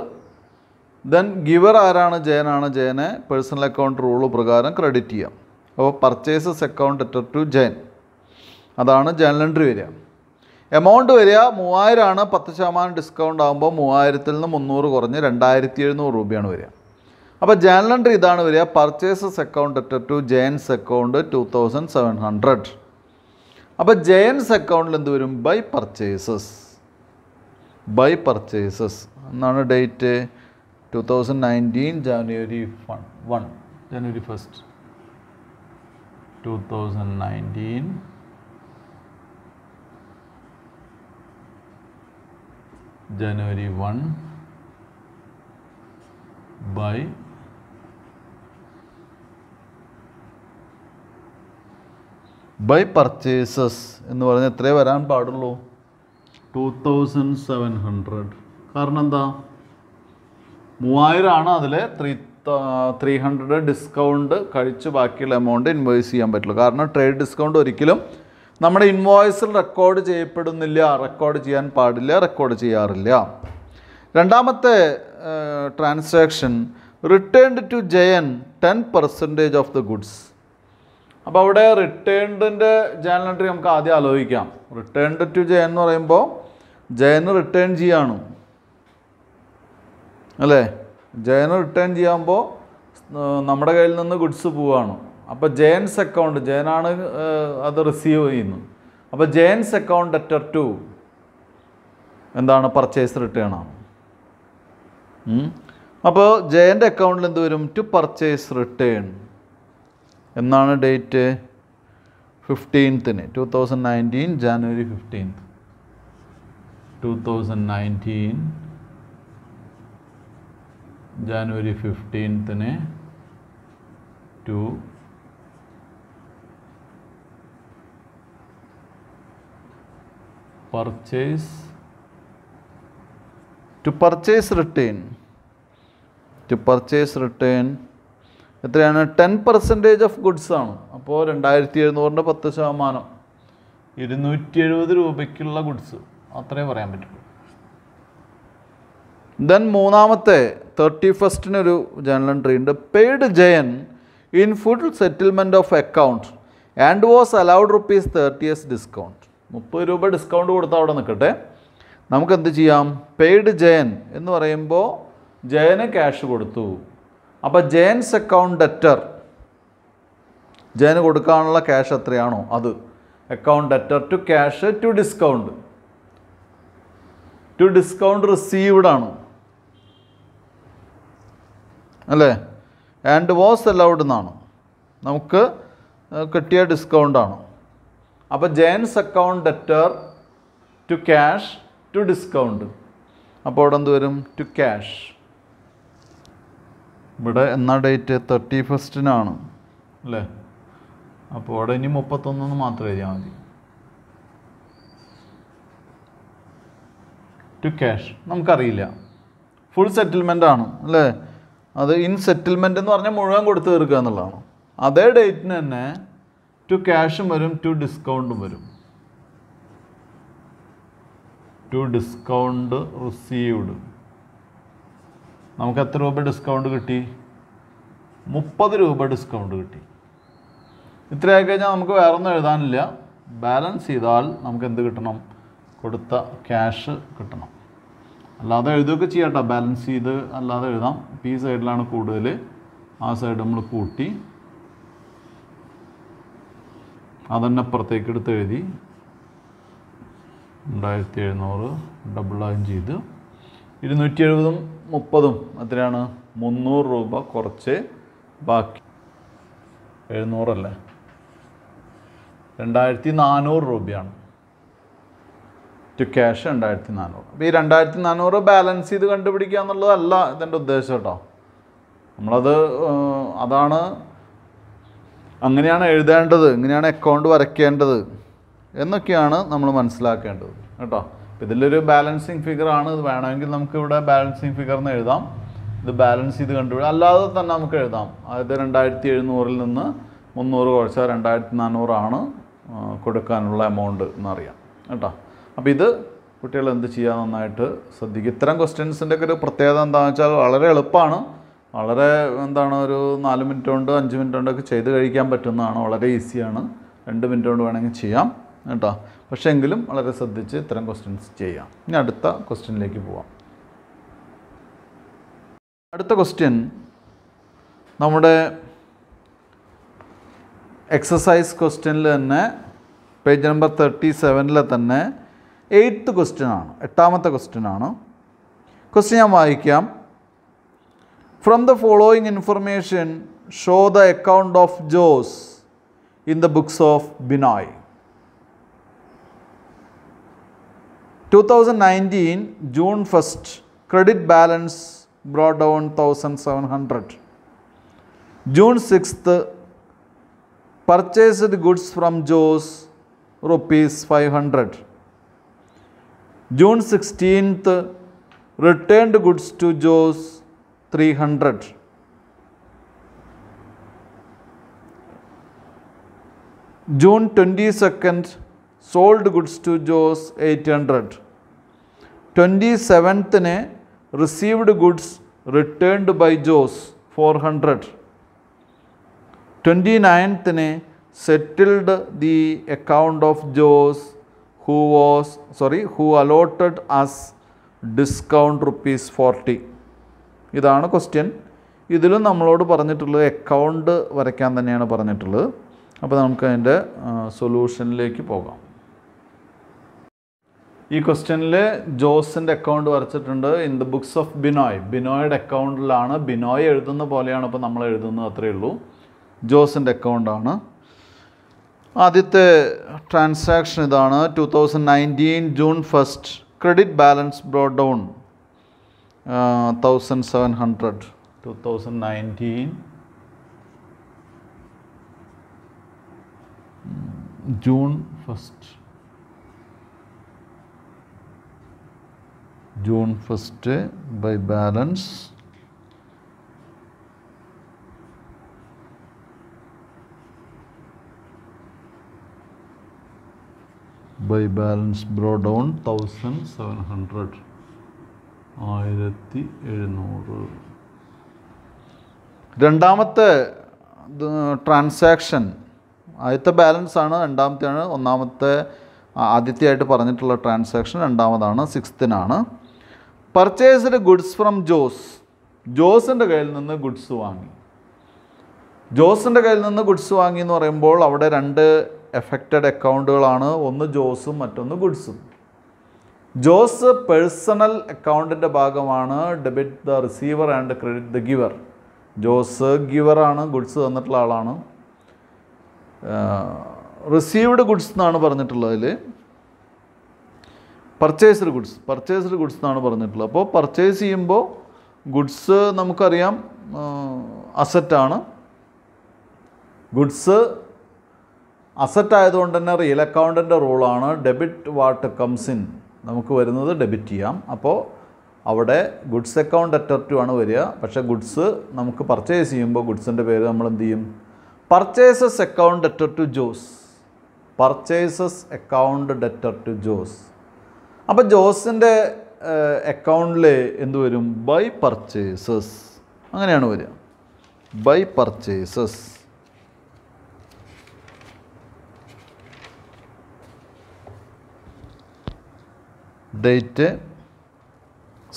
ദെൻ ഗിവർ ആരാണ് ജയനാണ് ജയനെ പേഴ്സണൽ അക്കൗണ്ട് റൂൾ പ്രകാരം ക്രെഡിറ്റ് ചെയ്യാം അപ്പോൾ purchases account debtor to Jayan അതാണ് ജേണൽ എൻട്രി വരിക എമൗണ്ട് വരിക ആണ് പത്ത് ശതമാനം ഡിസ്കൗണ്ട് ആകുമ്പോൾ മൂവായിരത്തിൽ നിന്ന് മുന്നൂറ് കുറഞ്ഞ് രണ്ടായിരത്തി എഴുന്നൂറ് രൂപയാണ് വരിക അപ്പോൾ ജേണൽ എൻട്രി ഇതാണ് വരിക purchases account debtor to Jayan's account two thousand seven hundred അപ്പോൾ ജയൻസ് അക്കൗണ്ടിൽ എന്ത് വരും ബൈ പർച്ചേസസ് ബൈ പർച്ചേസസ് എന്നാണ് date two thousand nineteen January one one January first two thousand nineteen January one by by purchases എന്ന് പറഞ്ഞാൽ എത്രയേ വരാൻ പാടുള്ളൂ ടു തൗസൻഡ് സെവൻ ഹൺഡ്രഡ് കാരണം എന്താ മൂവായിരമാണ് അതിൽ ത്രീ ത്രീ ഹൺഡ്രഡ് ഡിസ്കൗണ്ട് കഴിച്ച് ബാക്കിയുള്ള എമൗണ്ട് ഇൻവോയ്സ് ചെയ്യാൻ പറ്റുള്ളൂ കാരണം ട്രേഡ് ഡിസ്കൗണ്ട് ഒരിക്കലും നമ്മുടെ ഇൻവോയ്സിൽ റെക്കോർഡ് ചെയ്യപ്പെടുന്നില്ല റെക്കോർഡ് ചെയ്യാൻ പാടില്ല റെക്കോർഡ് ചെയ്യാറില്ല രണ്ടാമത്തെ transaction returned to Jayan ten percentage of the goods അപ്പോൾ അവിടെ റിട്ടേൺഡിൻ്റെ ജേണൽ എൻട്രി നമുക്ക് ആദ്യം ആലോചിക്കാം റിട്ടേൺഡ് ടു ജയൻ എന്ന് പറയുമ്പോൾ ജയൻ റിട്ടേൺ ചെയ്യാണ് അല്ലേ ജയൻ റിട്ടേൺ ചെയ്യുമ്പോൾ നമ്മുടെ കയ്യിൽ നിന്ന് ഗുഡ്സ് പോവുകയാണ് അപ്പോൾ ജയൻസ് അക്കൗണ്ട് ജയനാണ് അത് റിസീവ് ചെയ്യുന്നത് അപ്പോൾ ജയൻസ് അക്കൗണ്ട് അറ്റർ ടു എന്താണ് പർച്ചേസ് റിട്ടേൺ ആണ് അപ്പോൾ ജയൻ്റെ അക്കൗണ്ടിൽ എന്ത് വരും ടു പർച്ചേസ് റിട്ടേൺ എന്നാണ് ഡേറ്റ് ഫിഫ്റ്റീൻത്തിന് two thousand nineteen January fifteenth two thousand nineteen January ഫിഫ്റ്റീൻത്തിന് to purchase to purchase return to purchase return എത്രയാണ് ടെൻ പെർസെൻറ്റേജ് ഓഫ് ഗുഡ്സ് ആണ് അപ്പോൾ രണ്ടായിരത്തി എഴുന്നൂറിൻ്റെ പത്ത് ശതമാനം ഇരുന്നൂറ്റി എഴുപത് രൂപയ്ക്കുള്ള ഗുഡ്സ് അത്രയും പറയാൻ പറ്റും ദെൻ മൂന്നാമത്തെ തേർട്ടി ഫസ്റ്റിനൊരു ജേണൽ എൻട്രി ഉണ്ട് paid Jayan in full settlement of account and was allowed rupees thirty as discount മുപ്പത് രൂപ ഡിസ്കൗണ്ട് കൊടുത്താൽ അവിടെ നിൽക്കട്ടെ നമുക്ക് എന്ത് ചെയ്യാം പെയ്ഡ് ജയൻ എന്ന് പറയുമ്പോൾ ജയന് ക്യാഷ് കൊടുത്തു അപ്പോൾ ജയൻസ് അക്കൗണ്ട് ഡെറ്റർ ജയന് കൊടുക്കാനുള്ള ക്യാഷ് എത്രയാണോ അത് account debtor to cash to discount to discount received ആണ് അല്ലേ ആൻഡ് വാസ് അലൗഡ് എന്നാണ് നമുക്ക് കിട്ടിയ ഡിസ്കൗണ്ടാണ് അപ്പോൾ Jayan's account debtor to cash to discount അപ്പോൾ അവിടെ എന്ത് വരും ടു ക്യാഷ് ഇവിടെ എന്നാ ഡേറ്റ് തേർട്ടി ഫസ്റ്റിനാണ് അല്ലേ അപ്പോൾ അവിടെ ഇനി മുപ്പത്തൊന്നെന്ന് മാത്രം എഴുതിയാൽ മതി ടു ക്യാഷ് നമുക്കറിയില്ല ഫുൾ സെറ്റിൽമെൻ്റ് ആണ് അല്ലേ അത് ഇൻ സെറ്റിൽമെൻ്റ് എന്ന് പറഞ്ഞാൽ മുഴുവൻ കൊടുത്ത് തീർക്കുക എന്നുള്ളതാണ് അതേ ഡേറ്റിന് തന്നെ ടു ക്യാഷും വരും ടു ഡിസ്കൗണ്ടും വരും ടു ഡിസ്കൗണ്ട് റിസീവ്ഡ് നമുക്ക് എത്ര രൂപ ഡിസ്കൗണ്ട് കിട്ടി മുപ്പത് രൂപ ഡിസ്കൗണ്ട് കിട്ടി ഇത്രയായി കഴിഞ്ഞാൽ നമുക്ക് വേറെ ഒന്നും എഴുതാനില്ല ബാലൻസ് ചെയ്താൽ നമുക്ക് എന്ത് കിട്ടണം കൊടുത്ത ക്യാഷ് കിട്ടണം അല്ലാതെ എഴുതുകയൊക്കെ ചെയ്യാം ബാലൻസ് ചെയ്ത് അല്ലാതെ എഴുതാം ഈ സൈഡിലാണ് കൂടുതൽ ആ സൈഡ് നമ്മൾ കൂട്ടി അതന്നെ അപ്പുറത്തേക്ക് എടുത്ത് എഴുതി രണ്ടായിരത്തി എഴുന്നൂറ് ഡബിൾ ആയും ചെയ്ത് ഇരുന്നൂറ്റി എഴുപതും മുപ്പതും എത്രയാണ് മുന്നൂറ് രൂപ കുറച്ച് ബാക്കി എഴുന്നൂറല്ലേ രണ്ടായിരത്തി നാനൂറ് രൂപയാണ് ടു ക്യാഷ് രണ്ടായിരത്തി നാനൂറ് അപ്പോൾ ഈ രണ്ടായിരത്തി നാനൂറ് ബാലൻസ് ചെയ്ത് കണ്ടുപിടിക്കുക എന്നുള്ളതല്ല ഇതിൻ്റെ ഉദ്ദേശം കേട്ടോ നമ്മളത് അതാണ് അങ്ങനെയാണ് എഴുതേണ്ടത് ഇങ്ങനെയാണ് അക്കൗണ്ട് വരയ്ക്കേണ്ടത് എന്നൊക്കെയാണ് നമ്മൾ മനസ്സിലാക്കേണ്ടത് കേട്ടോ ഇതിലൊരു ബാലൻസിങ് ഫിഗർ ആണ് ഇത് വേണമെങ്കിൽ നമുക്ക് ഇവിടെ ബാലൻസിങ് ഫിഗർ എന്ന് എഴുതാം ഇത് ബാലൻസ് ചെയ്ത് കണ്ടുപിടിക്കുക അല്ലാതെ തന്നെ നമുക്ക് എഴുതാം അതായത് രണ്ടായിരത്തി എഴുന്നൂറിൽ നിന്ന് മുന്നൂറ് കുറച്ചാൽ രണ്ടായിരത്തി നാനൂറാണ് കൊടുക്കാനുള്ള എമൗണ്ട് എന്നറിയാം കേട്ടോ അപ്പോൾ ഇത് കുട്ടികൾ എന്ത് ചെയ്യാൻ നന്നായിട്ട് ശ്രദ്ധിക്കുക ഇത്തരം ക്വസ്റ്റ്യൻസിൻ്റെ ഒക്കെ ഒരു പ്രത്യേകത എന്താണെന്ന് വെച്ചാൽ വളരെ എളുപ്പമാണ് വളരെ എന്താണ് ഒരു നാല് മിനിറ്റ് കൊണ്ട് അഞ്ച് മിനിറ്റ് കൊണ്ടൊക്കെ ചെയ്ത് കഴിക്കാൻ പറ്റുന്നതാണ് വളരെ ഈസിയാണ് രണ്ട് മിനിറ്റ് കൊണ്ട് വേണമെങ്കിൽ ചെയ്യാം കേട്ടോ പക്ഷേ എങ്കിലും വളരെ ശ്രദ്ധിച്ച് ഇത്തരം ക്വസ്റ്റ്യൻസ് ചെയ്യാം ഇനി അടുത്ത ക്വസ്റ്റ്യനിലേക്ക് പോവാം അടുത്ത ക്വസ്റ്റ്യൻ നമ്മുടെ എക്സസൈസ് ക്വസ്റ്റ്യനിൽ തന്നെ പേജ് നമ്പർ തേർട്ടി സെവനിലെ തന്നെ എയ്ത്ത് ക്വസ്റ്റ്യൻ ആണ് എട്ടാമത്തെ ക്വസ്റ്റ്യൻ ആണ് ക്വസ്റ്റ്യൻ ഞാൻ വായിക്കാം from the following information show the account of Jose in the books of Binoy two thousand nineteen June first credit balance brought down thousand seven hundred June sixth purchased goods from Jose rupees five hundred June 16th, returned goods to Joe's 300. June 22nd, sold goods to Joe's 800. 27th, received goods returned by Joe's 400. 29th, settled the account of Joe's. Who was sorry who allotted as discount rupees forty ഇതാണ് question ഇതിലും നമ്മളോട് പറഞ്ഞിട്ടുള്ളത് account വരയ്ക്കാൻ തന്നെയാണ് പറഞ്ഞിട്ടുള്ളത് അപ്പോൾ നമുക്ക് അതിൻ്റെ സൊല്യൂഷനിലേക്ക് പോകാം ഈ ക്വസ്റ്റ്യനിൽ ജോസിൻ്റെ അക്കൗണ്ട് വരച്ചിട്ടുണ്ട് in the books of Binoy ബിനോയുടെ അക്കൗണ്ടിലാണ് ബിനോയ് എഴുതുന്ന പോലെയാണ് ഇപ്പോൾ നമ്മൾ എഴുതുന്നത് അത്രയേ ഉള്ളൂ ജോസിൻ്റെ അക്കൗണ്ടാണ് आदि transaction two thousand nine June first credit balance brought thousand hundred two thousand nine June first June first by balance by balance brought down thousand seven hundred ആയിരത്തി എഴുന്നൂറ് രണ്ടാമത്തെ ട്രാൻസാക്ഷൻ ആദ്യത്തെ ബാലൻസ് ആണ് രണ്ടാമത്തെയാണ് ഒന്നാമത്തെ ആദ്യത്തെയായിട്ട് പറഞ്ഞിട്ടുള്ള ട്രാൻസാക്ഷൻ രണ്ടാമതാണ് സിക്സ്ത്തിനാണ് പർച്ചേസ്ഡ് ഗുഡ്സ് ഫ്രം ജോസ് ജോസിൻ്റെ കയ്യിൽ നിന്ന് ഗുഡ്സ് വാങ്ങി ജോസിൻ്റെ കയ്യിൽ നിന്ന് ഗുഡ്സ് വാങ്ങി എന്ന് പറയുമ്പോൾ അവിടെ രണ്ട് എഫക്റ്റഡ് അക്കൗണ്ടുകളാണ് ഒന്ന് ജോസും മറ്റൊന്ന് ഗുഡ്സും ജോസ് പേഴ്സണൽ അക്കൗണ്ടിൻ്റെ ഭാഗമാണ് debit the receiver and credit the giver Jose ഗിവറാണ് ഗുഡ്സ് തന്നിട്ടുള്ള ആളാണ് റിസീവ്ഡ് ഗുഡ്സ് എന്നാണ് അതിൽ പർച്ചേസ്ഡ് ഗുഡ്സ് പർച്ചേസ്ഡ് ഗുഡ്സ് എന്നാണ് പറഞ്ഞിട്ടുള്ളത് അപ്പോൾ പർച്ചേസ് ചെയ്യുമ്പോൾ ഗുഡ്സ് നമുക്കറിയാം അസറ്റാണ് ഗുഡ്സ് അസറ്റ് ആയതുകൊണ്ട് തന്നെ റിയൽ അക്കൗണ്ടിൻ്റെ റൂളാണ് ഡെബിറ്റ് വാട്ട് കംസ് ഇൻ നമുക്ക് വരുന്നത് ഡെബിറ്റ് ചെയ്യാം അപ്പോൾ അവിടെ ഗുഡ്സ് അക്കൗണ്ട് അറ്റർ ടു ആണ് വരിക പക്ഷേ ഗുഡ്സ് നമുക്ക് പർച്ചേസ് ചെയ്യുമ്പോൾ ഗുഡ്സിൻ്റെ പേര് നമ്മൾ എന്ത് ചെയ്യും purchases account debtor to Jose purchases account debtor to Jose അപ്പോൾ ജോസിൻ്റെ അക്കൗണ്ടിൽ എന്ത് വരും ബൈ പർച്ചേസസ് അങ്ങനെയാണ് വരിക ബൈ പർച്ചേസസ് ഡേറ്റ്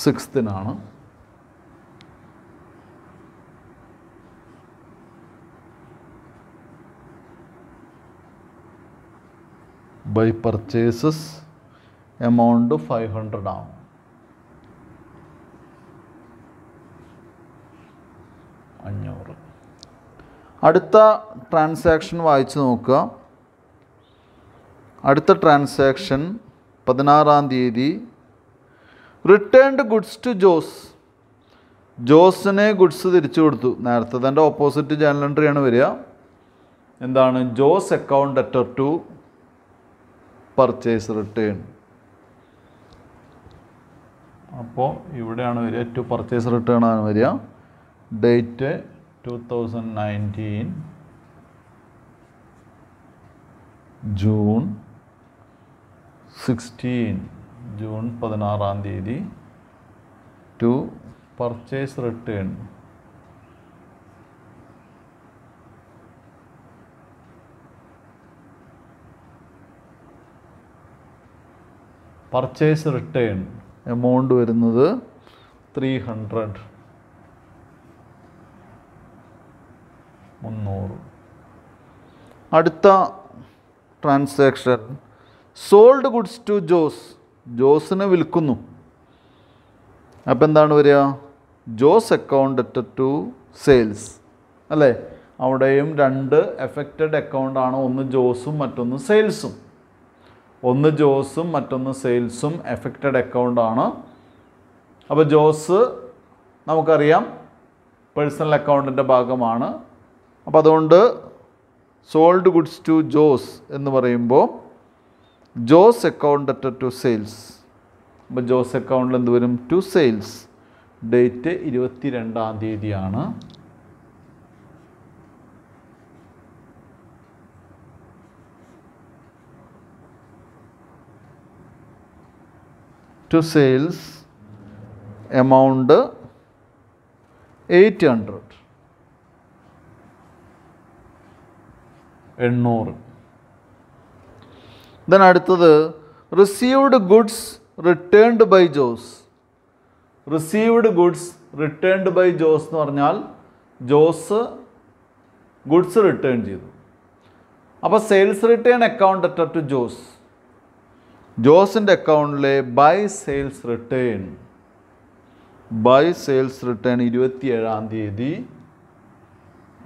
സിക്സ്തിനാണ് by purchases amount five hundred ആണ് അഞ്ഞൂറ് അടുത്ത ട്രാൻസാക്ഷൻ വായിച്ചു നോക്കുക അടുത്ത ട്രാൻസാക്ഷൻ പതിനാറാം തീയതി റിട്ടേൺഡ് ഗുഡ്സ് ടു ജോസ് ജോസിനെ ഗുഡ്സ് തിരിച്ചു കൊടുത്തു നേരത്തെ തൻ്റെ ഓപ്പോസിറ്റ് ജേണൽ എൻട്രിയാണ് വരിക എന്താണ് Jose account debtor to purchase return അപ്പോൾ ഇവിടെയാണ് വരിക ടു പർച്ചേസ് റിട്ടേൺ ആണ് വരിക date two thousand nineteen June sixteen June പതിനാറാം തീയതി to purchase return purchase return amount വരുന്നത് ത്രീ ഹൺഡ്രഡ് മുന്നൂറ് അടുത്ത transaction sold goods to Jose ജോസിന് വിൽക്കുന്നു അപ്പോൾ എന്താണ് വരിക ജോസ് അക്കൗണ്ട് ടു സെയിൽസ് അല്ലേ അവിടെയും രണ്ട് എഫക്റ്റഡ് അക്കൗണ്ടാണ് ഒന്ന് ജോസും മറ്റൊന്ന് സെയിൽസും ഒന്ന് ജോസും മറ്റൊന്ന് സെയിൽസും എഫക്റ്റഡ് അക്കൗണ്ടാണ് അപ്പോൾ ജോസ് നമുക്കറിയാം പേഴ്സണൽ അക്കൗണ്ടിൻ്റെ ഭാഗമാണ് അപ്പോൾ അതുകൊണ്ട് സോൾഡ് ഗുഡ്സ് ടു ജോസ് എന്ന് പറയുമ്പോൾ Jose account debtor to sales അപ്പോൾ ജോസ് അക്കൗണ്ടിൽ എന്ത് വരും ടു സെയിൽസ് ഡേറ്റ് ഇരുപത്തി രണ്ടാം തീയതിയാണ് to sales amount eight hundred എണ്ണൂറ് ദെൻ അടുത്തത് received goods returned by Jose received goods returned by Jose എന്ന് പറഞ്ഞാൽ ജോസ് ഗുഡ്സ് റിട്ടേൺ ചെയ്തു അപ്പോൾ sales return account debtor to Jose ജോസിൻ്റെ അക്കൗണ്ടിലെ by sales return by sales return ഇരുപത്തിയേഴാം തീയതി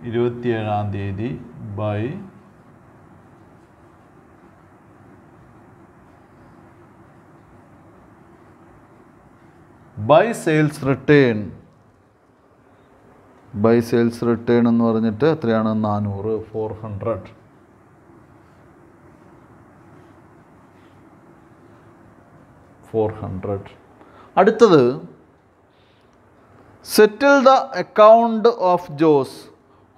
ഇരുപത്തിയേഴാം തീയതി by by sales return by sales return എന്ന് പറഞ്ഞിട്ട് എത്രയാണ് നാനൂറ് ഫോർ ഹൺഡ്രഡ് ഫോർ ഹൺഡ്രഡ് അടുത്തത് settle the account of Jose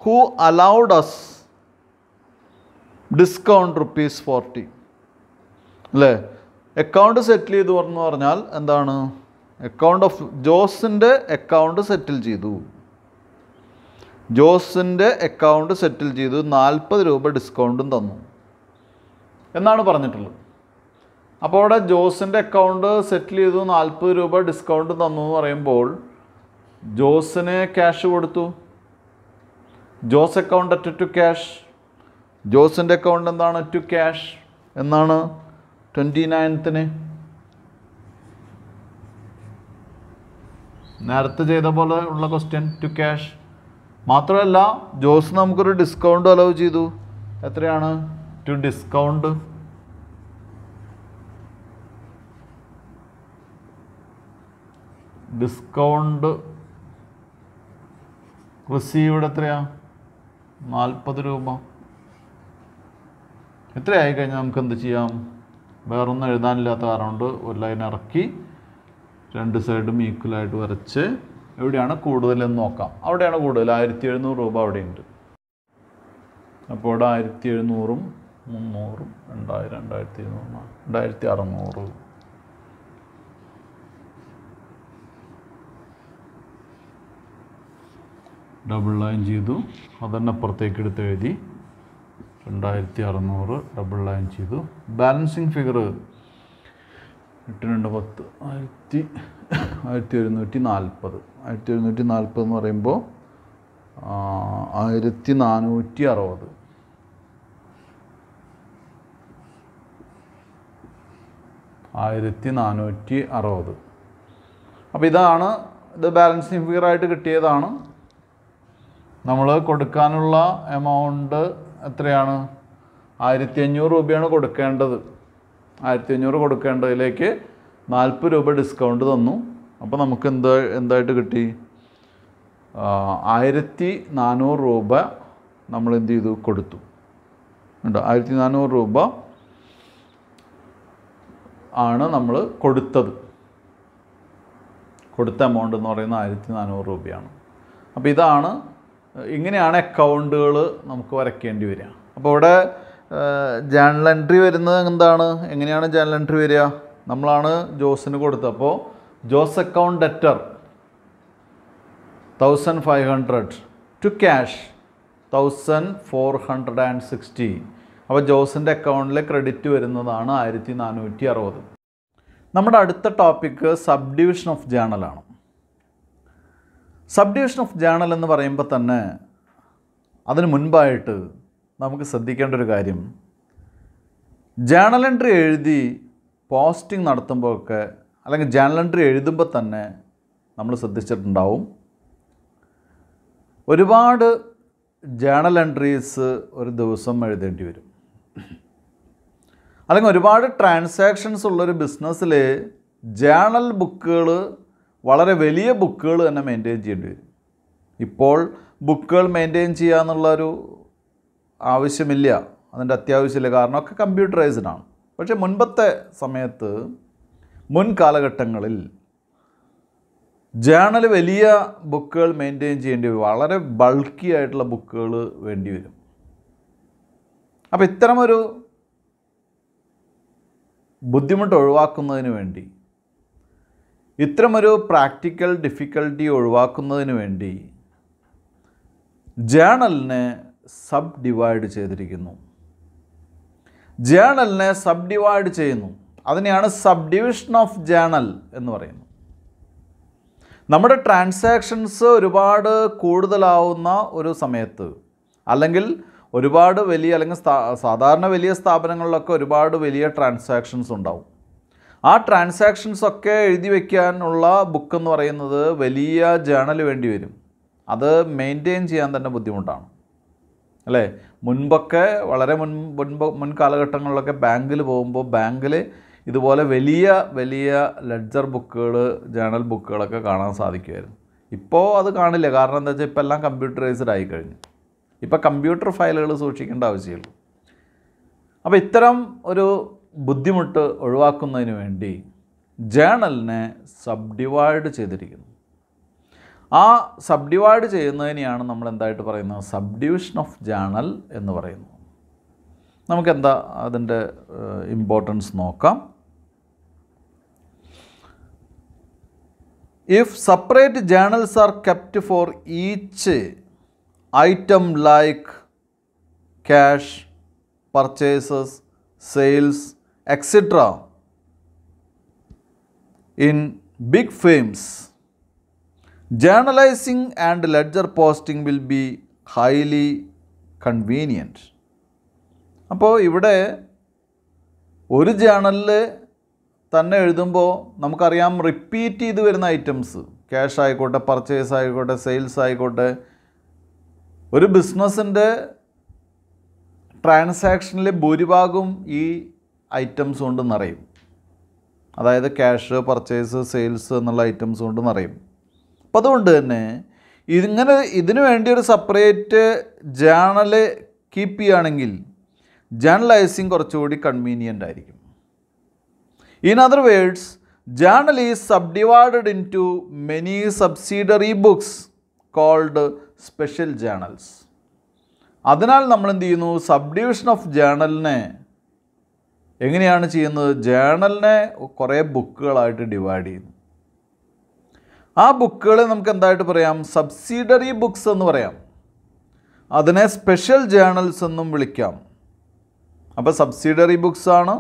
who allowed us discount rupees forty അല്ലേ അക്കൗണ്ട് സെറ്റിൽ ചെയ്തു പറഞ്ഞു പറഞ്ഞാൽ എന്താണ് അക്കൗണ്ട് ഓഫ് ജോസിൻ്റെ അക്കൗണ്ട് സെറ്റിൽ ചെയ്തു ജോസിൻ്റെ അക്കൗണ്ട് സെറ്റിൽ ചെയ്തു നാൽപ്പത് രൂപ ഡിസ്കൗണ്ടും തന്നു എന്നാണ് പറഞ്ഞിട്ടുള്ളത് അപ്പോൾ അവിടെ ജോസിൻ്റെ അക്കൗണ്ട് സെറ്റിൽ ചെയ്തു നാൽപ്പത് രൂപ ഡിസ്കൗണ്ട് തന്നു എന്ന് പറയുമ്പോൾ ജോസിന് ക്യാഷ് കൊടുത്തു Jose account debtor to cash ജോസിൻ്റെ അക്കൗണ്ട് എന്താണ് ടു ക്യാഷ് എന്നാണ് ട്വൻറ്റി നയൻത്തിന് നേരത്തെ ചെയ്ത പോലെ ഉള്ള ക്വസ്റ്റ്യൻ ടു ക്യാഷ് മാത്രമല്ല ജോസ് നമുക്കൊരു ഡിസ്കൗണ്ട് അലൗ ചെയ്തു എത്രയാണ് ടു ഡിസ്കൗണ്ട് ഡിസ്കൗണ്ട് റിസീവ്ഡ് എത്രയാ നാൽപ്പത് രൂപ എത്രയായി കഴിഞ്ഞാൽ നമുക്ക് എന്ത് ചെയ്യാം വേറൊന്നും എഴുതാനില്ലാത്ത കാരണമുണ്ട് ഒരു ലൈൻ ഇറക്കി രണ്ട് സൈഡും ഈക്വലായിട്ട് വരച്ച് എവിടെയാണ് കൂടുതലെന്ന് നോക്കാം അവിടെയാണ് കൂടുതൽ ആയിരത്തി എഴുന്നൂറ് രൂപ അവിടെയുണ്ട് അപ്പോൾ അവിടെ ആയിരത്തി എഴുന്നൂറും മുന്നൂറും രണ്ടായിരം രണ്ടായിരത്തി എഴുന്നൂറ് രണ്ടായിരത്തി അറുന്നൂറ് ഡബിൾ ലൈൻ ചെയ്തു അതന്നെ അപ്പുറത്തേക്ക് എടുത്ത് എഴുതി രണ്ടായിരത്തി അറുന്നൂറ് ഡബിൾ ലൈൻ ചെയ്തു ബാലൻസിങ് ഫിഗർ എട്ട് രണ്ട് പത്ത് ആയിരത്തി ആയിരത്തി ഒരുന്നൂറ്റി നാൽപ്പത് ആയിരത്തി ഒരുന്നൂറ്റി നാൽപ്പത് എന്ന് പറയുമ്പോൾ ആയിരത്തി നാനൂറ്റി അറുപത് ആയിരത്തി നാനൂറ്റി അറുപത് അപ്പോൾ ഇതാണ് ഇത് ബാലൻസിങ് ഫിഗർ ആയിട്ട് കിട്ടിയതാണ് നമ്മൾ കൊടുക്കാനുള്ള എമൗണ്ട് എത്രയാണ് ആയിരത്തി അഞ്ഞൂറ് രൂപയാണ് കൊടുക്കേണ്ടത് ആയിരത്തി അഞ്ഞൂറ് കൊടുക്കേണ്ടതിലേക്ക് നാൽപ്പത് രൂപ ഡിസ്കൗണ്ട് തന്നു അപ്പോൾ നമുക്ക് എന്താ എന്തായിട്ട് കിട്ടി ആയിരത്തി നാനൂറ് രൂപ നമ്മൾ എന്ത് ചെയ്തു കൊടുത്തു ഉണ്ടോ ആയിരത്തി നാനൂറ് രൂപ ആണ് നമ്മൾ കൊടുത്തത് കൊടുത്ത എമൗണ്ട് എന്ന് പറയുന്ന ആയിരത്തി നാനൂറ് രൂപയാണ് അപ്പോൾ ഇതാണ് ഇങ്ങനെയാണ് അക്കൗണ്ടുകൾ നമുക്ക് വരയ്ക്കേണ്ടി വരിക അപ്പോൾ ഇവിടെ ജേണൽ എൻട്രി വരുന്നത് എന്താണ് എങ്ങനെയാണ് ജേണൽ എൻട്രി വരിക നമ്മളാണ് ജോസിന് കൊടുത്തത് അപ്പോൾ Jose account debtor thousand five hundred to cash thousand four hundred and sixty അപ്പോൾ ജോസിൻ്റെ അക്കൗണ്ടിലെ ക്രെഡിറ്റ് വരുന്നതാണ് ആയിരത്തി നാനൂറ്റി അറുപത് നമ്മുടെ അടുത്ത ടോപ്പിക്ക് സബ് ഡിവിഷൻ ഓഫ് ജേണലാണ് സബ് ഡിവിഷൻ ഓഫ് ജേണൽ എന്ന് പറയുമ്പോൾ തന്നെ അതിന് മുൻപായിട്ട് നമുക്ക് ശ്രദ്ധിക്കേണ്ട ഒരു കാര്യം ജേണൽ എൻട്രി എഴുതി പോസ്റ്റിംഗ് നടത്തുമ്പോഴൊക്കെ അല്ലെങ്കിൽ ജേണൽ എൻട്രി എഴുതുമ്പോൾ തന്നെ നമ്മൾ ശ്രദ്ധിച്ചിട്ടുണ്ടാവും ഒരുപാട് ജേണൽ എൻട്രീസ് ഒരു ദിവസം എഴുതേണ്ടി വരും അല്ലെങ്കിൽ ഒരുപാട് ട്രാൻസാക്ഷൻസ് ഉള്ളൊരു ബിസിനസ്സിൽ ജേണൽ ബുക്കുകൾ വളരെ വലിയ ബുക്കുകൾ തന്നെ മെയിൻറ്റെയിൻ ചെയ്യേണ്ടി വരും ഇപ്പോൾ ബുക്കുകൾ മെയിൻറ്റെയിൻ ചെയ്യുക എന്നുള്ളൊരു ആവശ്യമില്ല അതിൻ്റെ അത്യാവശ്യമില്ല കാരണമൊക്കെ കമ്പ്യൂട്ടറൈസ്ഡ് ആണ് പക്ഷേ മുൻപത്തെ സമയത്ത് മുൻ കാലഘട്ടങ്ങളിൽ ജേണൽ വലിയ ബുക്കുകൾ മെയിൻറ്റെയിൻ ചെയ്യേണ്ടി വരും വളരെ ബൾക്കി ആയിട്ടുള്ള ബുക്കുകൾ വേണ്ടി വരും അപ്പോൾ ഇത്തരമൊരു ബുദ്ധിമുട്ട് ഒഴിവാക്കുന്നതിന് വേണ്ടി ഇത്തരമൊരു പ്രാക്ടിക്കൽ ഡിഫിക്കൽട്ടി ഒഴിവാക്കുന്നതിന് വേണ്ടി ജേണലിനെ സബ് ഡിവൈഡ് ചെയ്തിരിക്കുന്നു ജേണലിനെ സബ് ഡിവൈഡ് ചെയ്യുന്നു അതിനെയാണ് സബ് ഡിവിഷൻ ഓഫ് ജേണൽ എന്ന് പറയുന്നത് നമ്മുടെ ട്രാൻസാക്ഷൻസ് ഒരുപാട് കൂടുതലാവുന്ന ഒരു സമയത്ത് അല്ലെങ്കിൽ ഒരുപാട് വലിയ അല്ലെങ്കിൽ സാധാരണ വലിയ സ്ഥാപനങ്ങളിലൊക്കെ ഒരുപാട് വലിയ ട്രാൻസാക്ഷൻസ് ഉണ്ടാവും ആ ട്രാൻസാക്ഷൻസ് ഒക്കെ എഴുതി വയ്ക്കാനുള്ള ബുക്ക് എന്ന് പറയുന്നത് വലിയ ജേണൽ വേണ്ടി വരും അത് മെയിൻറ്റെയിൻ ചെയ്യാൻ തന്നെ ബുദ്ധിമുട്ടാണ് അല്ലേ മുൻപൊക്കെ വളരെ മുൻ മുൻപ് കാലഘട്ടങ്ങളിലൊക്കെ ബാങ്കിൽ പോകുമ്പോൾ ബാങ്കിൽ ഇതുപോലെ വലിയ വലിയ ലെഡ്ജർ ബുക്കുകൾ ജേണൽ ബുക്കുകളൊക്കെ കാണാൻ സാധിക്കുമായിരുന്നു ഇപ്പോൾ അത് കാണില്ല കാരണം എന്താ വെച്ചാൽ ഇപ്പോൾ എല്ലാം കമ്പ്യൂട്ടറൈസ്ഡ് ആയി കഴിഞ്ഞു ഇപ്പോൾ കമ്പ്യൂട്ടർ ഫയലുകൾ സൂക്ഷിക്കേണ്ട ആവശ്യമുള്ളൂ അപ്പോൾ ഇത്തരം ഒരു ബുദ്ധിമുട്ട് ഒഴിവാക്കുന്നതിന് വേണ്ടി ജേണലിനെ സബ് ഡിവൈഡ് ചെയ്തിരിക്കുന്നു ആ സബ് ഡിവൈഡ് ചെയ്യുന്നതിനെയാണ് നമ്മൾ എന്തായിട്ട് പറയുന്നത് സബ് ഡിവിഷൻ ഓഫ് ജേണൽ എന്ന് പറയുന്നു നമുക്കെന്താ അതിൻ്റെ ഇമ്പോർട്ടൻസ് നോക്കാം if separate journals are kept for each item like cash purchases sales etcetera in big firms Journalizing and ledger posting will be highly convenient അപ്പോൾ ഇവിടെ ഒരു ജേണലിൽ തന്നെ എഴുതുമ്പോൾ നമുക്കറിയാം റിപ്പീറ്റ് ചെയ്ത് വരുന്ന ഐറ്റംസ് ക്യാഷ് ആയിക്കോട്ടെ പർച്ചേസ് ആയിക്കോട്ടെ സെയിൽസ് ആയിക്കോട്ടെ ഒരു ബിസിനസ്സിൻ്റെ ട്രാൻസാക്ഷനിലെ ഭൂരിഭാഗവും ഈ ഐറ്റംസ് കൊണ്ട് നിറയും അതായത് ക്യാഷ് പർച്ചേസ് സെയിൽസ് എന്നുള്ള ഐറ്റംസ് കൊണ്ട് നിറയും അപ്പോൾ അതുകൊണ്ട് തന്നെ ഇങ്ങനെ ഇതിനു വേണ്ടി ഒരു സെപ്പറേറ്റ് ജേണൽ കീപ്പ് ചെയ്യുകയാണെങ്കിൽ ജേണലൈസിങ് കുറച്ചുകൂടി കൺവീനിയൻ്റ് ആയിരിക്കും in other words journal is sub divided into many subsidiary books called special journals അതിനാൽ നമ്മൾ എന്ത് ചെയ്യുന്നു സബ് ഡിവിഷൻ ഓഫ് ജേണലിനെ എങ്ങനെയാണ് ചെയ്യുന്നത് ജേണലിനെ കുറേ ബുക്കുകളായിട്ട് ഡിവൈഡ് ചെയ്യുന്നു ആ ബുക്കുകളെ നമുക്ക് എന്തായിട്ട് പറയാം സബ്സിഡറി ബുക്സ് എന്ന് പറയാം അതിനെ സ്പെഷ്യൽ ജേണൽസ് എന്നും വിളിക്കാം അപ്പോൾ സബ്സിഡറി ബുക്സ് ആണ്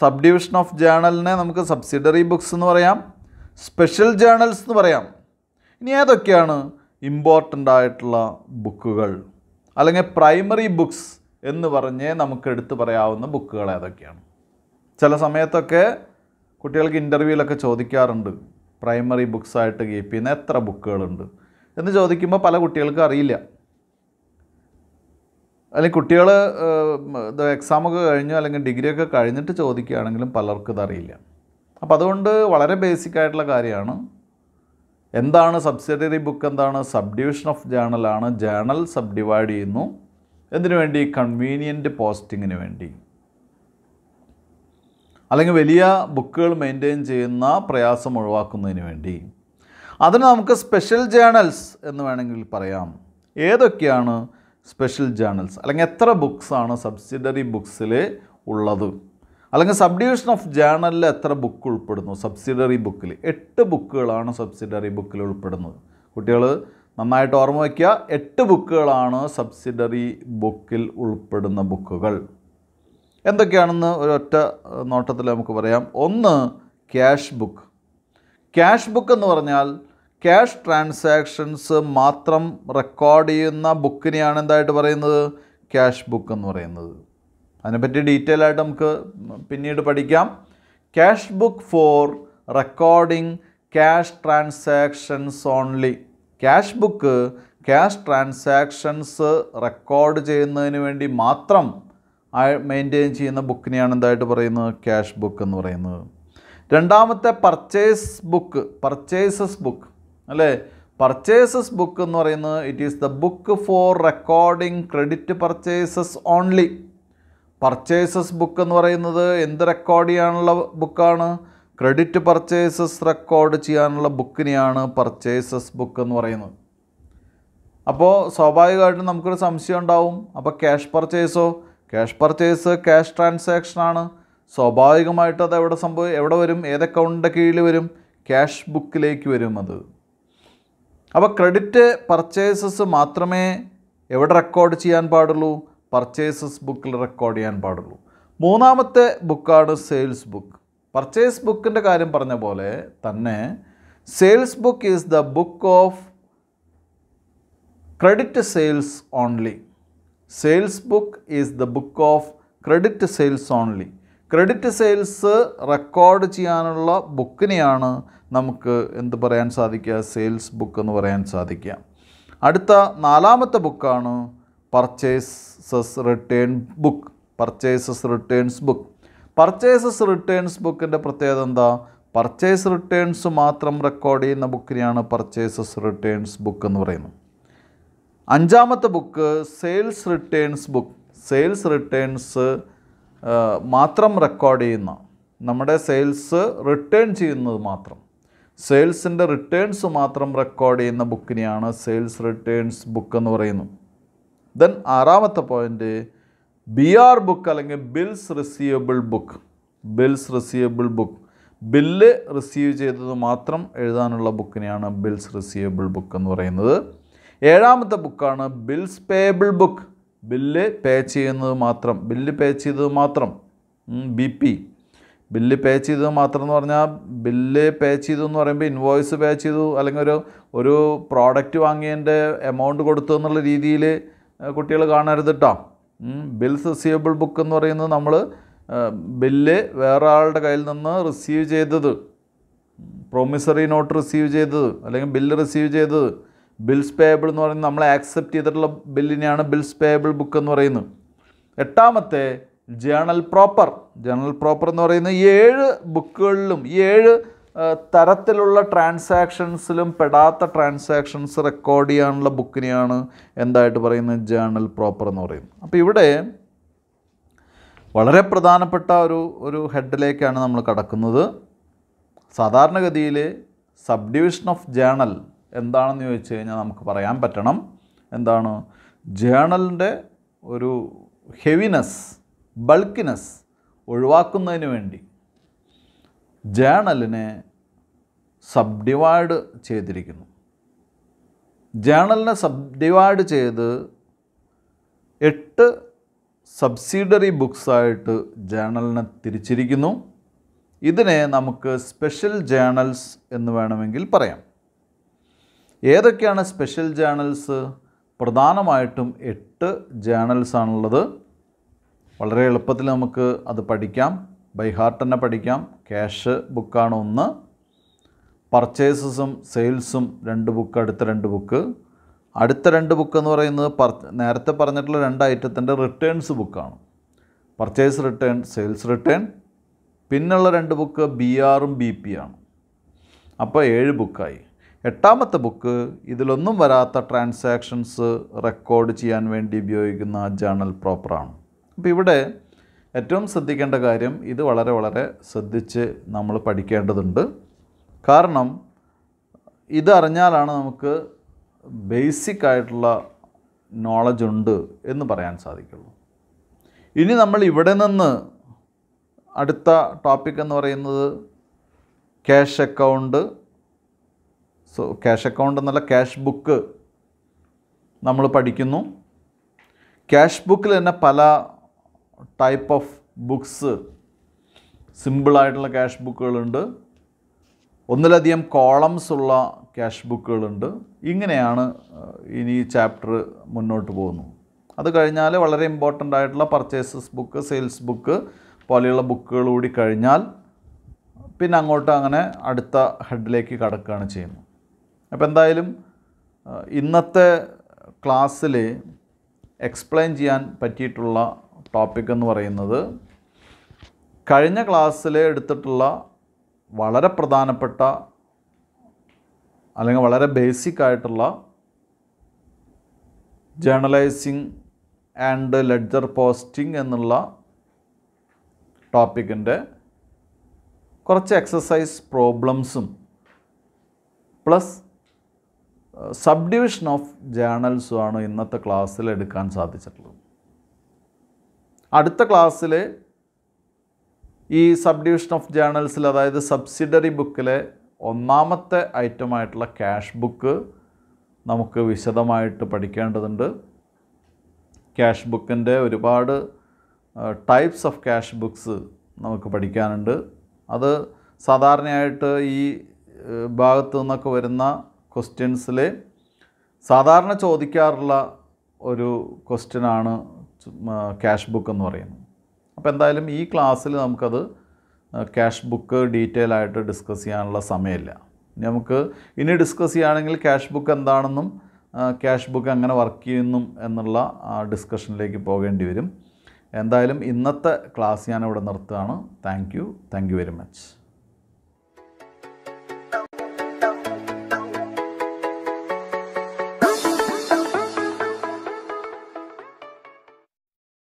സബ് ഡിവിഷൻ ഓഫ് ജേണലിനെ നമുക്ക് സബ്സിഡറി ബുക്സ് എന്ന് പറയാം സ്പെഷ്യൽ ജേണൽസ് എന്ന് പറയാം ഇനി ഏതൊക്കെയാണ് ഇമ്പോർട്ടൻ്റ് ആയിട്ടുള്ള ബുക്കുകൾ അല്ലെങ്കിൽ പ്രൈമറി ബുക്സ് എന്ന് പറഞ്ഞ് നമുക്ക് എടുത്തു പറയാവുന്ന ബുക്കുകൾ ഏതൊക്കെയാണ് ചില സമയത്തൊക്കെ കുട്ടികൾക്ക് ഇൻ്റർവ്യൂവിലൊക്കെ ചോദിക്കാറുണ്ട് പ്രൈമറി ബുക്സായിട്ട് കീപ്പ് ചെയ്യുന്ന എത്ര ബുക്കുകളുണ്ട് എന്ന് ചോദിക്കുമ്പോൾ പല കുട്ടികൾക്കും അറിയില്ല അല്ലെങ്കിൽ കുട്ടികൾ എക്സാമൊക്കെ കഴിഞ്ഞു അല്ലെങ്കിൽ ഡിഗ്രിയൊക്കെ കഴിഞ്ഞിട്ട് ചോദിക്കുകയാണെങ്കിലും പലർക്കും ഇതറിയില്ല അപ്പോൾ അതുകൊണ്ട് വളരെ ബേസിക് ആയിട്ടുള്ള കാര്യമാണ് എന്താണ് സബ്സിഡറി ബുക്ക് എന്താണ് സബ് ഡിവിഷൻ ഓഫ് ജേണലാണ് ജേണൽ സബ് ഡിവൈഡ് ചെയ്യുന്നു എന്തിനു വേണ്ടി കൺവീനിയൻറ്റ് പോസ്റ്റിങ്ങിന് വേണ്ടി അല്ലെങ്കിൽ വലിയ ബുക്കുകൾ മെയിൻറ്റെയിൻ ചെയ്യുന്ന പ്രയാസം ഒഴിവാക്കുന്നതിന് വേണ്ടി അതിന് നമുക്ക് സ്പെഷ്യൽ ജേണൽസ് എന്ന് വേണമെങ്കിൽ പറയാം ഏതൊക്കെയാണ് സ്പെഷ്യൽ ജേണൽസ് അല്ലെങ്കിൽ എത്ര ബുക്സാണ് സബ്സിഡറി ബുക്സിൽ ഉള്ളത് അല്ലെങ്കിൽ സബ് ഡിവിഷൻ ഓഫ് ജേണലിൽ എത്ര ബുക്ക് ഉൾപ്പെടുന്നു സബ്സിഡറി ബുക്കിൽ എട്ട് ബുക്കുകളാണ് സബ്സിഡറി ബുക്കിൽ ഉൾപ്പെടുന്നത് കുട്ടികൾ നന്നായിട്ട് ഓർമ്മ വയ്ക്കുക എട്ട് ബുക്കുകളാണ് സബ്സിഡറി ബുക്കിൽ ഉൾപ്പെടുന്ന ബുക്കുകൾ എന്തൊക്കെയാണെന്ന് ഒരൊറ്റ നോട്ടത്തിൽ നമുക്ക് പറയാം ഒന്ന് ക്യാഷ് ബുക്ക് ക്യാഷ് ബുക്ക് എന്ന് പറഞ്ഞാൽ ക്യാഷ് ട്രാൻസാക്ഷൻസ് മാത്രം റെക്കോർഡ് ചെയ്യുന്ന ബുക്കിനെയാണ് എന്തായിട്ട് പറയുന്നത് ക്യാഷ് ബുക്ക് എന്ന് പറയുന്നത് അതിനെപ്പറ്റി ഡീറ്റെയിൽ ആയിട്ട് നമുക്ക് പിന്നീട് പഠിക്കാം cash book for recording cash transactions only cash book cash transactions record ചെയ്യുന്നതിന് വേണ്ടി മാത്രം മെയിൻറ്റെയിൻ ചെയ്യുന്ന ബുക്കിനെയാണ് എന്തായിട്ട് പറയുന്നത് ക്യാഷ് ബുക്ക് എന്ന് പറയുന്നത് രണ്ടാമത്തെ പർച്ചേസ് ബുക്ക് പർച്ചേസസ് ബുക്ക് അല്ലേ പർച്ചേസസ് ബുക്ക് എന്ന് പറയുന്നത് it is the book for recording credit purchases only purchases book എന്ന് പറയുന്നത് എന്ത് റെക്കോർഡ് ചെയ്യാനുള്ള ബുക്കാണ് ക്രെഡിറ്റ് പർച്ചേസസ് റെക്കോർഡ് ചെയ്യാനുള്ള ബുക്കിനെയാണ് പർച്ചേസസ് ബുക്ക് എന്ന് പറയുന്നത് അപ്പോൾ സ്വാഭാവികമായിട്ടും നമുക്കൊരു സംശയം ഉണ്ടാവും അപ്പോൾ ക്യാഷ് പർച്ചേസോ ക്യാഷ് പർച്ചേസ് ക്യാഷ് ആണ് സ്വാഭാവികമായിട്ട് അത് എവിടെ സംഭവം എവിടെ വരും ഏത് അക്കൗണ്ടിൻ്റെ കീഴിൽ വരും ക്യാഷ് ബുക്കിലേക്ക് വരും അത് അപ്പോൾ ക്രെഡിറ്റ് പർച്ചേസസ് മാത്രമേ എവിടെ റെക്കോർഡ് ചെയ്യാൻ പാടുള്ളൂ പർച്ചേസസ് ബുക്കിൽ റെക്കോർഡ് ചെയ്യാൻ പാടുള്ളൂ മൂന്നാമത്തെ ബുക്കാണ് സെയിൽസ് ബുക്ക് പർച്ചേസ് ബുക്കിൻ്റെ കാര്യം പറഞ്ഞ പോലെ തന്നെ sales book is the book of credit sales only sales book is the book of credit sales only credit sales record ചെയ്യാനുള്ള ബുക്കിനെയാണ് നമുക്ക് എന്ത് പറയാൻ സാധിക്കുക സെയിൽസ് ബുക്ക് എന്ന് പറയാൻ സാധിക്കുക അടുത്ത നാലാമത്തെ ബുക്കാണ് purchases return book purchases returns book purchases returns ബുക്കിൻ്റെ പ്രത്യേകത എന്താ പർച്ചേസ് റിട്ടേൺസ് മാത്രം റെക്കോർഡ് ചെയ്യുന്ന ബുക്കിനെയാണ് പർച്ചേസസ് റിട്ടേൺസ് ബുക്ക് എന്ന് പറയുന്നത് അഞ്ചാമത്തെ book sales returns book sales returns മാത്രം റെക്കോർഡ് ചെയ്യുന്ന നമ്മുടെ സെയിൽസ് റിട്ടേൺ ചെയ്യുന്നത് മാത്രം സെയിൽസിൻ്റെ റിട്ടേൺസ് മാത്രം റെക്കോർഡ് ചെയ്യുന്ന ബുക്കിനെയാണ് സെയിൽസ് റിട്ടേൺസ് ബുക്ക് എന്ന് പറയുന്നത് ദെൻ ആറാമത്തെ പോയിൻ്റ് ബി ആർ ബുക്ക് അല്ലെങ്കിൽ bills receivable book bills receivable book bill receive ചെയ്തത് മാത്രം എഴുതാനുള്ള ബുക്കിനെയാണ് ബിൽസ് റിസീവബിൾ ബുക്ക് എന്ന് പറയുന്നത് ഏഴാമത്തെ ബുക്കാണ് bills payable book bill pay ചെയ്യുന്നത് മാത്രം ബില്ല് പേ ചെയ്തത് മാത്രം ബി പി ബില്ല് പേ ചെയ്തത് മാത്രം എന്ന് പറഞ്ഞാൽ ബില്ല് പേ ചെയ്തു എന്ന് പറയുമ്പോൾ ഇൻവോയ്സ് പേ ചെയ്തു അല്ലെങ്കിൽ ഒരു ഒരു പ്രോഡക്റ്റ് വാങ്ങിയതിൻ്റെ എമൗണ്ട് കൊടുത്തു എന്നുള്ള രീതിയിൽ കുട്ടികൾ കാണരുത് കേട്ടോ ബിൽസ് റിസീവബിൾ ബുക്ക് എന്ന് പറയുന്നത് നമ്മൾ ബില്ല് വേറെ ആളുടെ കയ്യിൽ നിന്ന് റിസീവ് ചെയ്തത് പ്രോമിസറി നോട്ട് റിസീവ് ചെയ്തത് അല്ലെങ്കിൽ ബില്ല് റിസീവ് ചെയ്തത് ബിൽസ് പേയബിൾ എന്ന് പറയുന്നത് നമ്മൾ ആക്സെപ്റ്റ് ചെയ്തിട്ടുള്ള ബില്ലിനെയാണ് ബിൽസ് പേയബിൾ ബുക്ക് എന്ന് പറയുന്നത് എട്ടാമത്തെ ജേണൽ പ്രോപ്പർ ജേണൽ പ്രോപ്പർ എന്ന് പറയുന്നത് ഏഴ് ബുക്കുകളിലും ഏഴ് തരത്തിലുള്ള ട്രാൻസാക്ഷൻസിലും പെടാത്ത ട്രാൻസാക്ഷൻസ് റെക്കോർഡ് ചെയ്യാനുള്ള ബുക്കിനെയാണ് എന്തായിട്ട് പറയുന്നത് ജേണൽ പ്രോപ്പർ എന്ന് പറയുന്നത് അപ്പോൾ ഇവിടെ വളരെ പ്രധാനപ്പെട്ട ഒരു ഒരു ഹെഡിലേക്കാണ് നമ്മൾ കടക്കുന്നത് സാധാരണഗതിയിൽ സബ് ഡിവിഷൻ ഓഫ് ജേണൽ എന്താണെന്ന് ചോദിച്ചു കഴിഞ്ഞാൽ നമുക്ക് പറയാൻ പറ്റണം എന്താണ് ജേണലിൻ്റെ ഒരു ഹെവിനെസ് ബൾക്കിനെസ് ഒഴിവാക്കുന്നതിന് വേണ്ടി ജേണലിനെ സബ് ഡിവൈഡ് ചെയ്തിരിക്കുന്നു ജേണലിനെ സബ് ഡിവൈഡ് ചെയ്ത് എട്ട് സബ്സിഡറി ബുക്സായിട്ട് ജേണലിനെ തിരിച്ചിരിക്കുന്നു ഇതിനെ നമുക്ക് സ്പെഷ്യൽ ജേണൽസ് എന്ന് വേണമെങ്കിൽ പറയാം ഏതൊക്കെയാണ് സ്പെഷ്യൽ ജേണൽസ് പ്രധാനമായിട്ടും എട്ട് ജേണൽസാണുള്ളത് വളരെ എളുപ്പത്തിൽ നമുക്ക് അത് പഠിക്കാം ബൈ ഹാർട്ട് തന്നെ പഠിക്കാം ക്യാഷ് ബുക്കാണ് ഒന്ന് പർച്ചേസസും സെയിൽസും രണ്ട് ബുക്ക് അടുത്ത രണ്ട് ബുക്ക് അടുത്ത രണ്ട് ബുക്ക് എന്ന് പറയുന്നത് പർ നേരത്തെ പറഞ്ഞിട്ടുള്ള രണ്ട് ഐറ്റത്തിൻ്റെ റിട്ടേൺസ് ബുക്കാണ് പർച്ചേസ് റിട്ടേൺ സെയിൽസ് റിട്ടേൺ പിന്നുള്ള രണ്ട് ബുക്ക് ബി ആറും ബി പി ആണ് അപ്പോൾ ഏഴ് ബുക്കായി എട്ടാമത്തെ ബുക്ക് ഇതിലൊന്നും വരാത്ത ട്രാൻസാക്ഷൻസ് റെക്കോർഡ് ചെയ്യാൻ വേണ്ടി ഉപയോഗിക്കുന്ന ജേണൽ പ്രോപ്പറാണ് അപ്പോൾ ഇവിടെ ഏറ്റവും ശ്രദ്ധിക്കേണ്ട കാര്യം ഇത് വളരെ വളരെ ശ്രദ്ധിച്ച് നമ്മൾ പഠിക്കേണ്ടതുണ്ട് കാരണം ഇത് അറിഞ്ഞാലാണ് നമുക്ക് ബേസിക് ആയിട്ടുള്ള നോളജ് ഉണ്ട് എന്ന് പറയാൻ സാധിക്കുള്ളൂ ഇനി നമ്മൾ ഇവിടെ നിന്ന് അടുത്ത ടോപ്പിക് എന്ന് പറയുന്നത് cash account so cash account എന്നുള്ള ക്യാഷ് ബുക്ക് നമ്മൾ പഠിക്കുന്നു ക്യാഷ് ബുക്കിൽ തന്നെ പല ടൈപ്പ് ഓഫ് ബുക്സ് സിമ്പിളായിട്ടുള്ള ക്യാഷ് ബുക്കുകളുണ്ട് ഒന്നിലധികം കോളംസ് ഉള്ള ക്യാഷ് ബുക്കുകളുണ്ട് ഇങ്ങനെയാണ് ഇനി ചാപ്റ്റർ മുന്നോട്ട് പോകുന്നു അത് കഴിഞ്ഞാൽ വളരെ ഇമ്പോർട്ടൻ്റ് ആയിട്ടുള്ള പർച്ചേസസ് ബുക്ക് സെയിൽസ് ബുക്ക് പോലെയുള്ള ബുക്കുകൾ കൂടി കഴിഞ്ഞാൽ പിന്നെ അങ്ങോട്ട് അങ്ങനെ അടുത്ത ഹെഡിലേക്ക് കടക്കുകയാണ് ചെയ്യുന്നത് അപ്പോൾ എന്തായാലും ഇന്നത്തെ ക്ലാസ്സിൽ എക്സ്പ്ലെയിൻ ചെയ്യാൻ പറ്റിയിട്ടുള്ള ടോപ്പിക് എന്ന് പറയുന്നത് കഴിഞ്ഞ ക്ലാസ്സിൽ എടുത്തിട്ടുള്ള വളരെ പ്രധാനപ്പെട്ട അല്ലെങ്കിൽ വളരെ ബേസിക് ആയിട്ടുള്ള ജേണലൈസിങ് ആൻഡ് ലെഡ്ജർ പോസ്റ്റിംഗ് എന്നുള്ള ടോപ്പിക്കിൻ്റെ കുറച്ച് എക്സസൈസ് പ്രോബ്ലംസും പ്ലസ് സബ് ഡിവിഷൻ ഓഫ് ജേണൽസുമാണ് ഇന്നത്തെ ക്ലാസ്സിൽ എടുക്കാൻ സാധിച്ചിട്ടുള്ളത് അടുത്ത ക്ലാസ്സിൽ ഈ സബ് ഡിവിഷൻ ഓഫ് ജേണൽസിൽ അതായത് സബ്സിഡറി ബുക്കിലെ ഒന്നാമത്തെ ഐറ്റമായിട്ടുള്ള ക്യാഷ് ബുക്ക് നമുക്ക് വിശദമായിട്ട് പഠിക്കേണ്ടതുണ്ട് ക്യാഷ് ബുക്കിൻ്റെ ഒരുപാട് ടൈപ്സ് ഓഫ് ക്യാഷ് ബുക്സ് നമുക്ക് പഠിക്കാനുണ്ട് അത് സാധാരണയായിട്ട് ഈ ഭാഗത്തു നിന്നൊക്കെ വരുന്ന ക്വസ്റ്റ്യൻസിൽ സാധാരണ ചോദിക്കാറുള്ള ഒരു ക്വസ്റ്റ്യനാണ് ക്യാഷ് ബുക്ക് എന്ന് പറയുന്നത് അപ്പോൾ എന്തായാലും ഈ ക്ലാസ്സിൽ നമുക്കത് ക്യാഷ് ബുക്ക് ഡീറ്റെയിൽ ആയിട്ട് ഡിസ്കസ് ചെയ്യാനുള്ള സമയമില്ല നമുക്ക് ഇനി ഡിസ്കസ് ചെയ്യുകയാണെങ്കിൽ ക്യാഷ് ബുക്ക് എന്താണെന്നും ക്യാഷ് ബുക്ക് എങ്ങനെ വർക്ക് ചെയ്യുന്നു എന്നുള്ള ഡിസ്കഷനിലേക്ക് പോകേണ്ടി വരും എന്തായാലും ഇന്നത്തെ ക്ലാസ് ഞാൻ ഇവിടെ നിർത്തുകയാണ് thank you thank you very much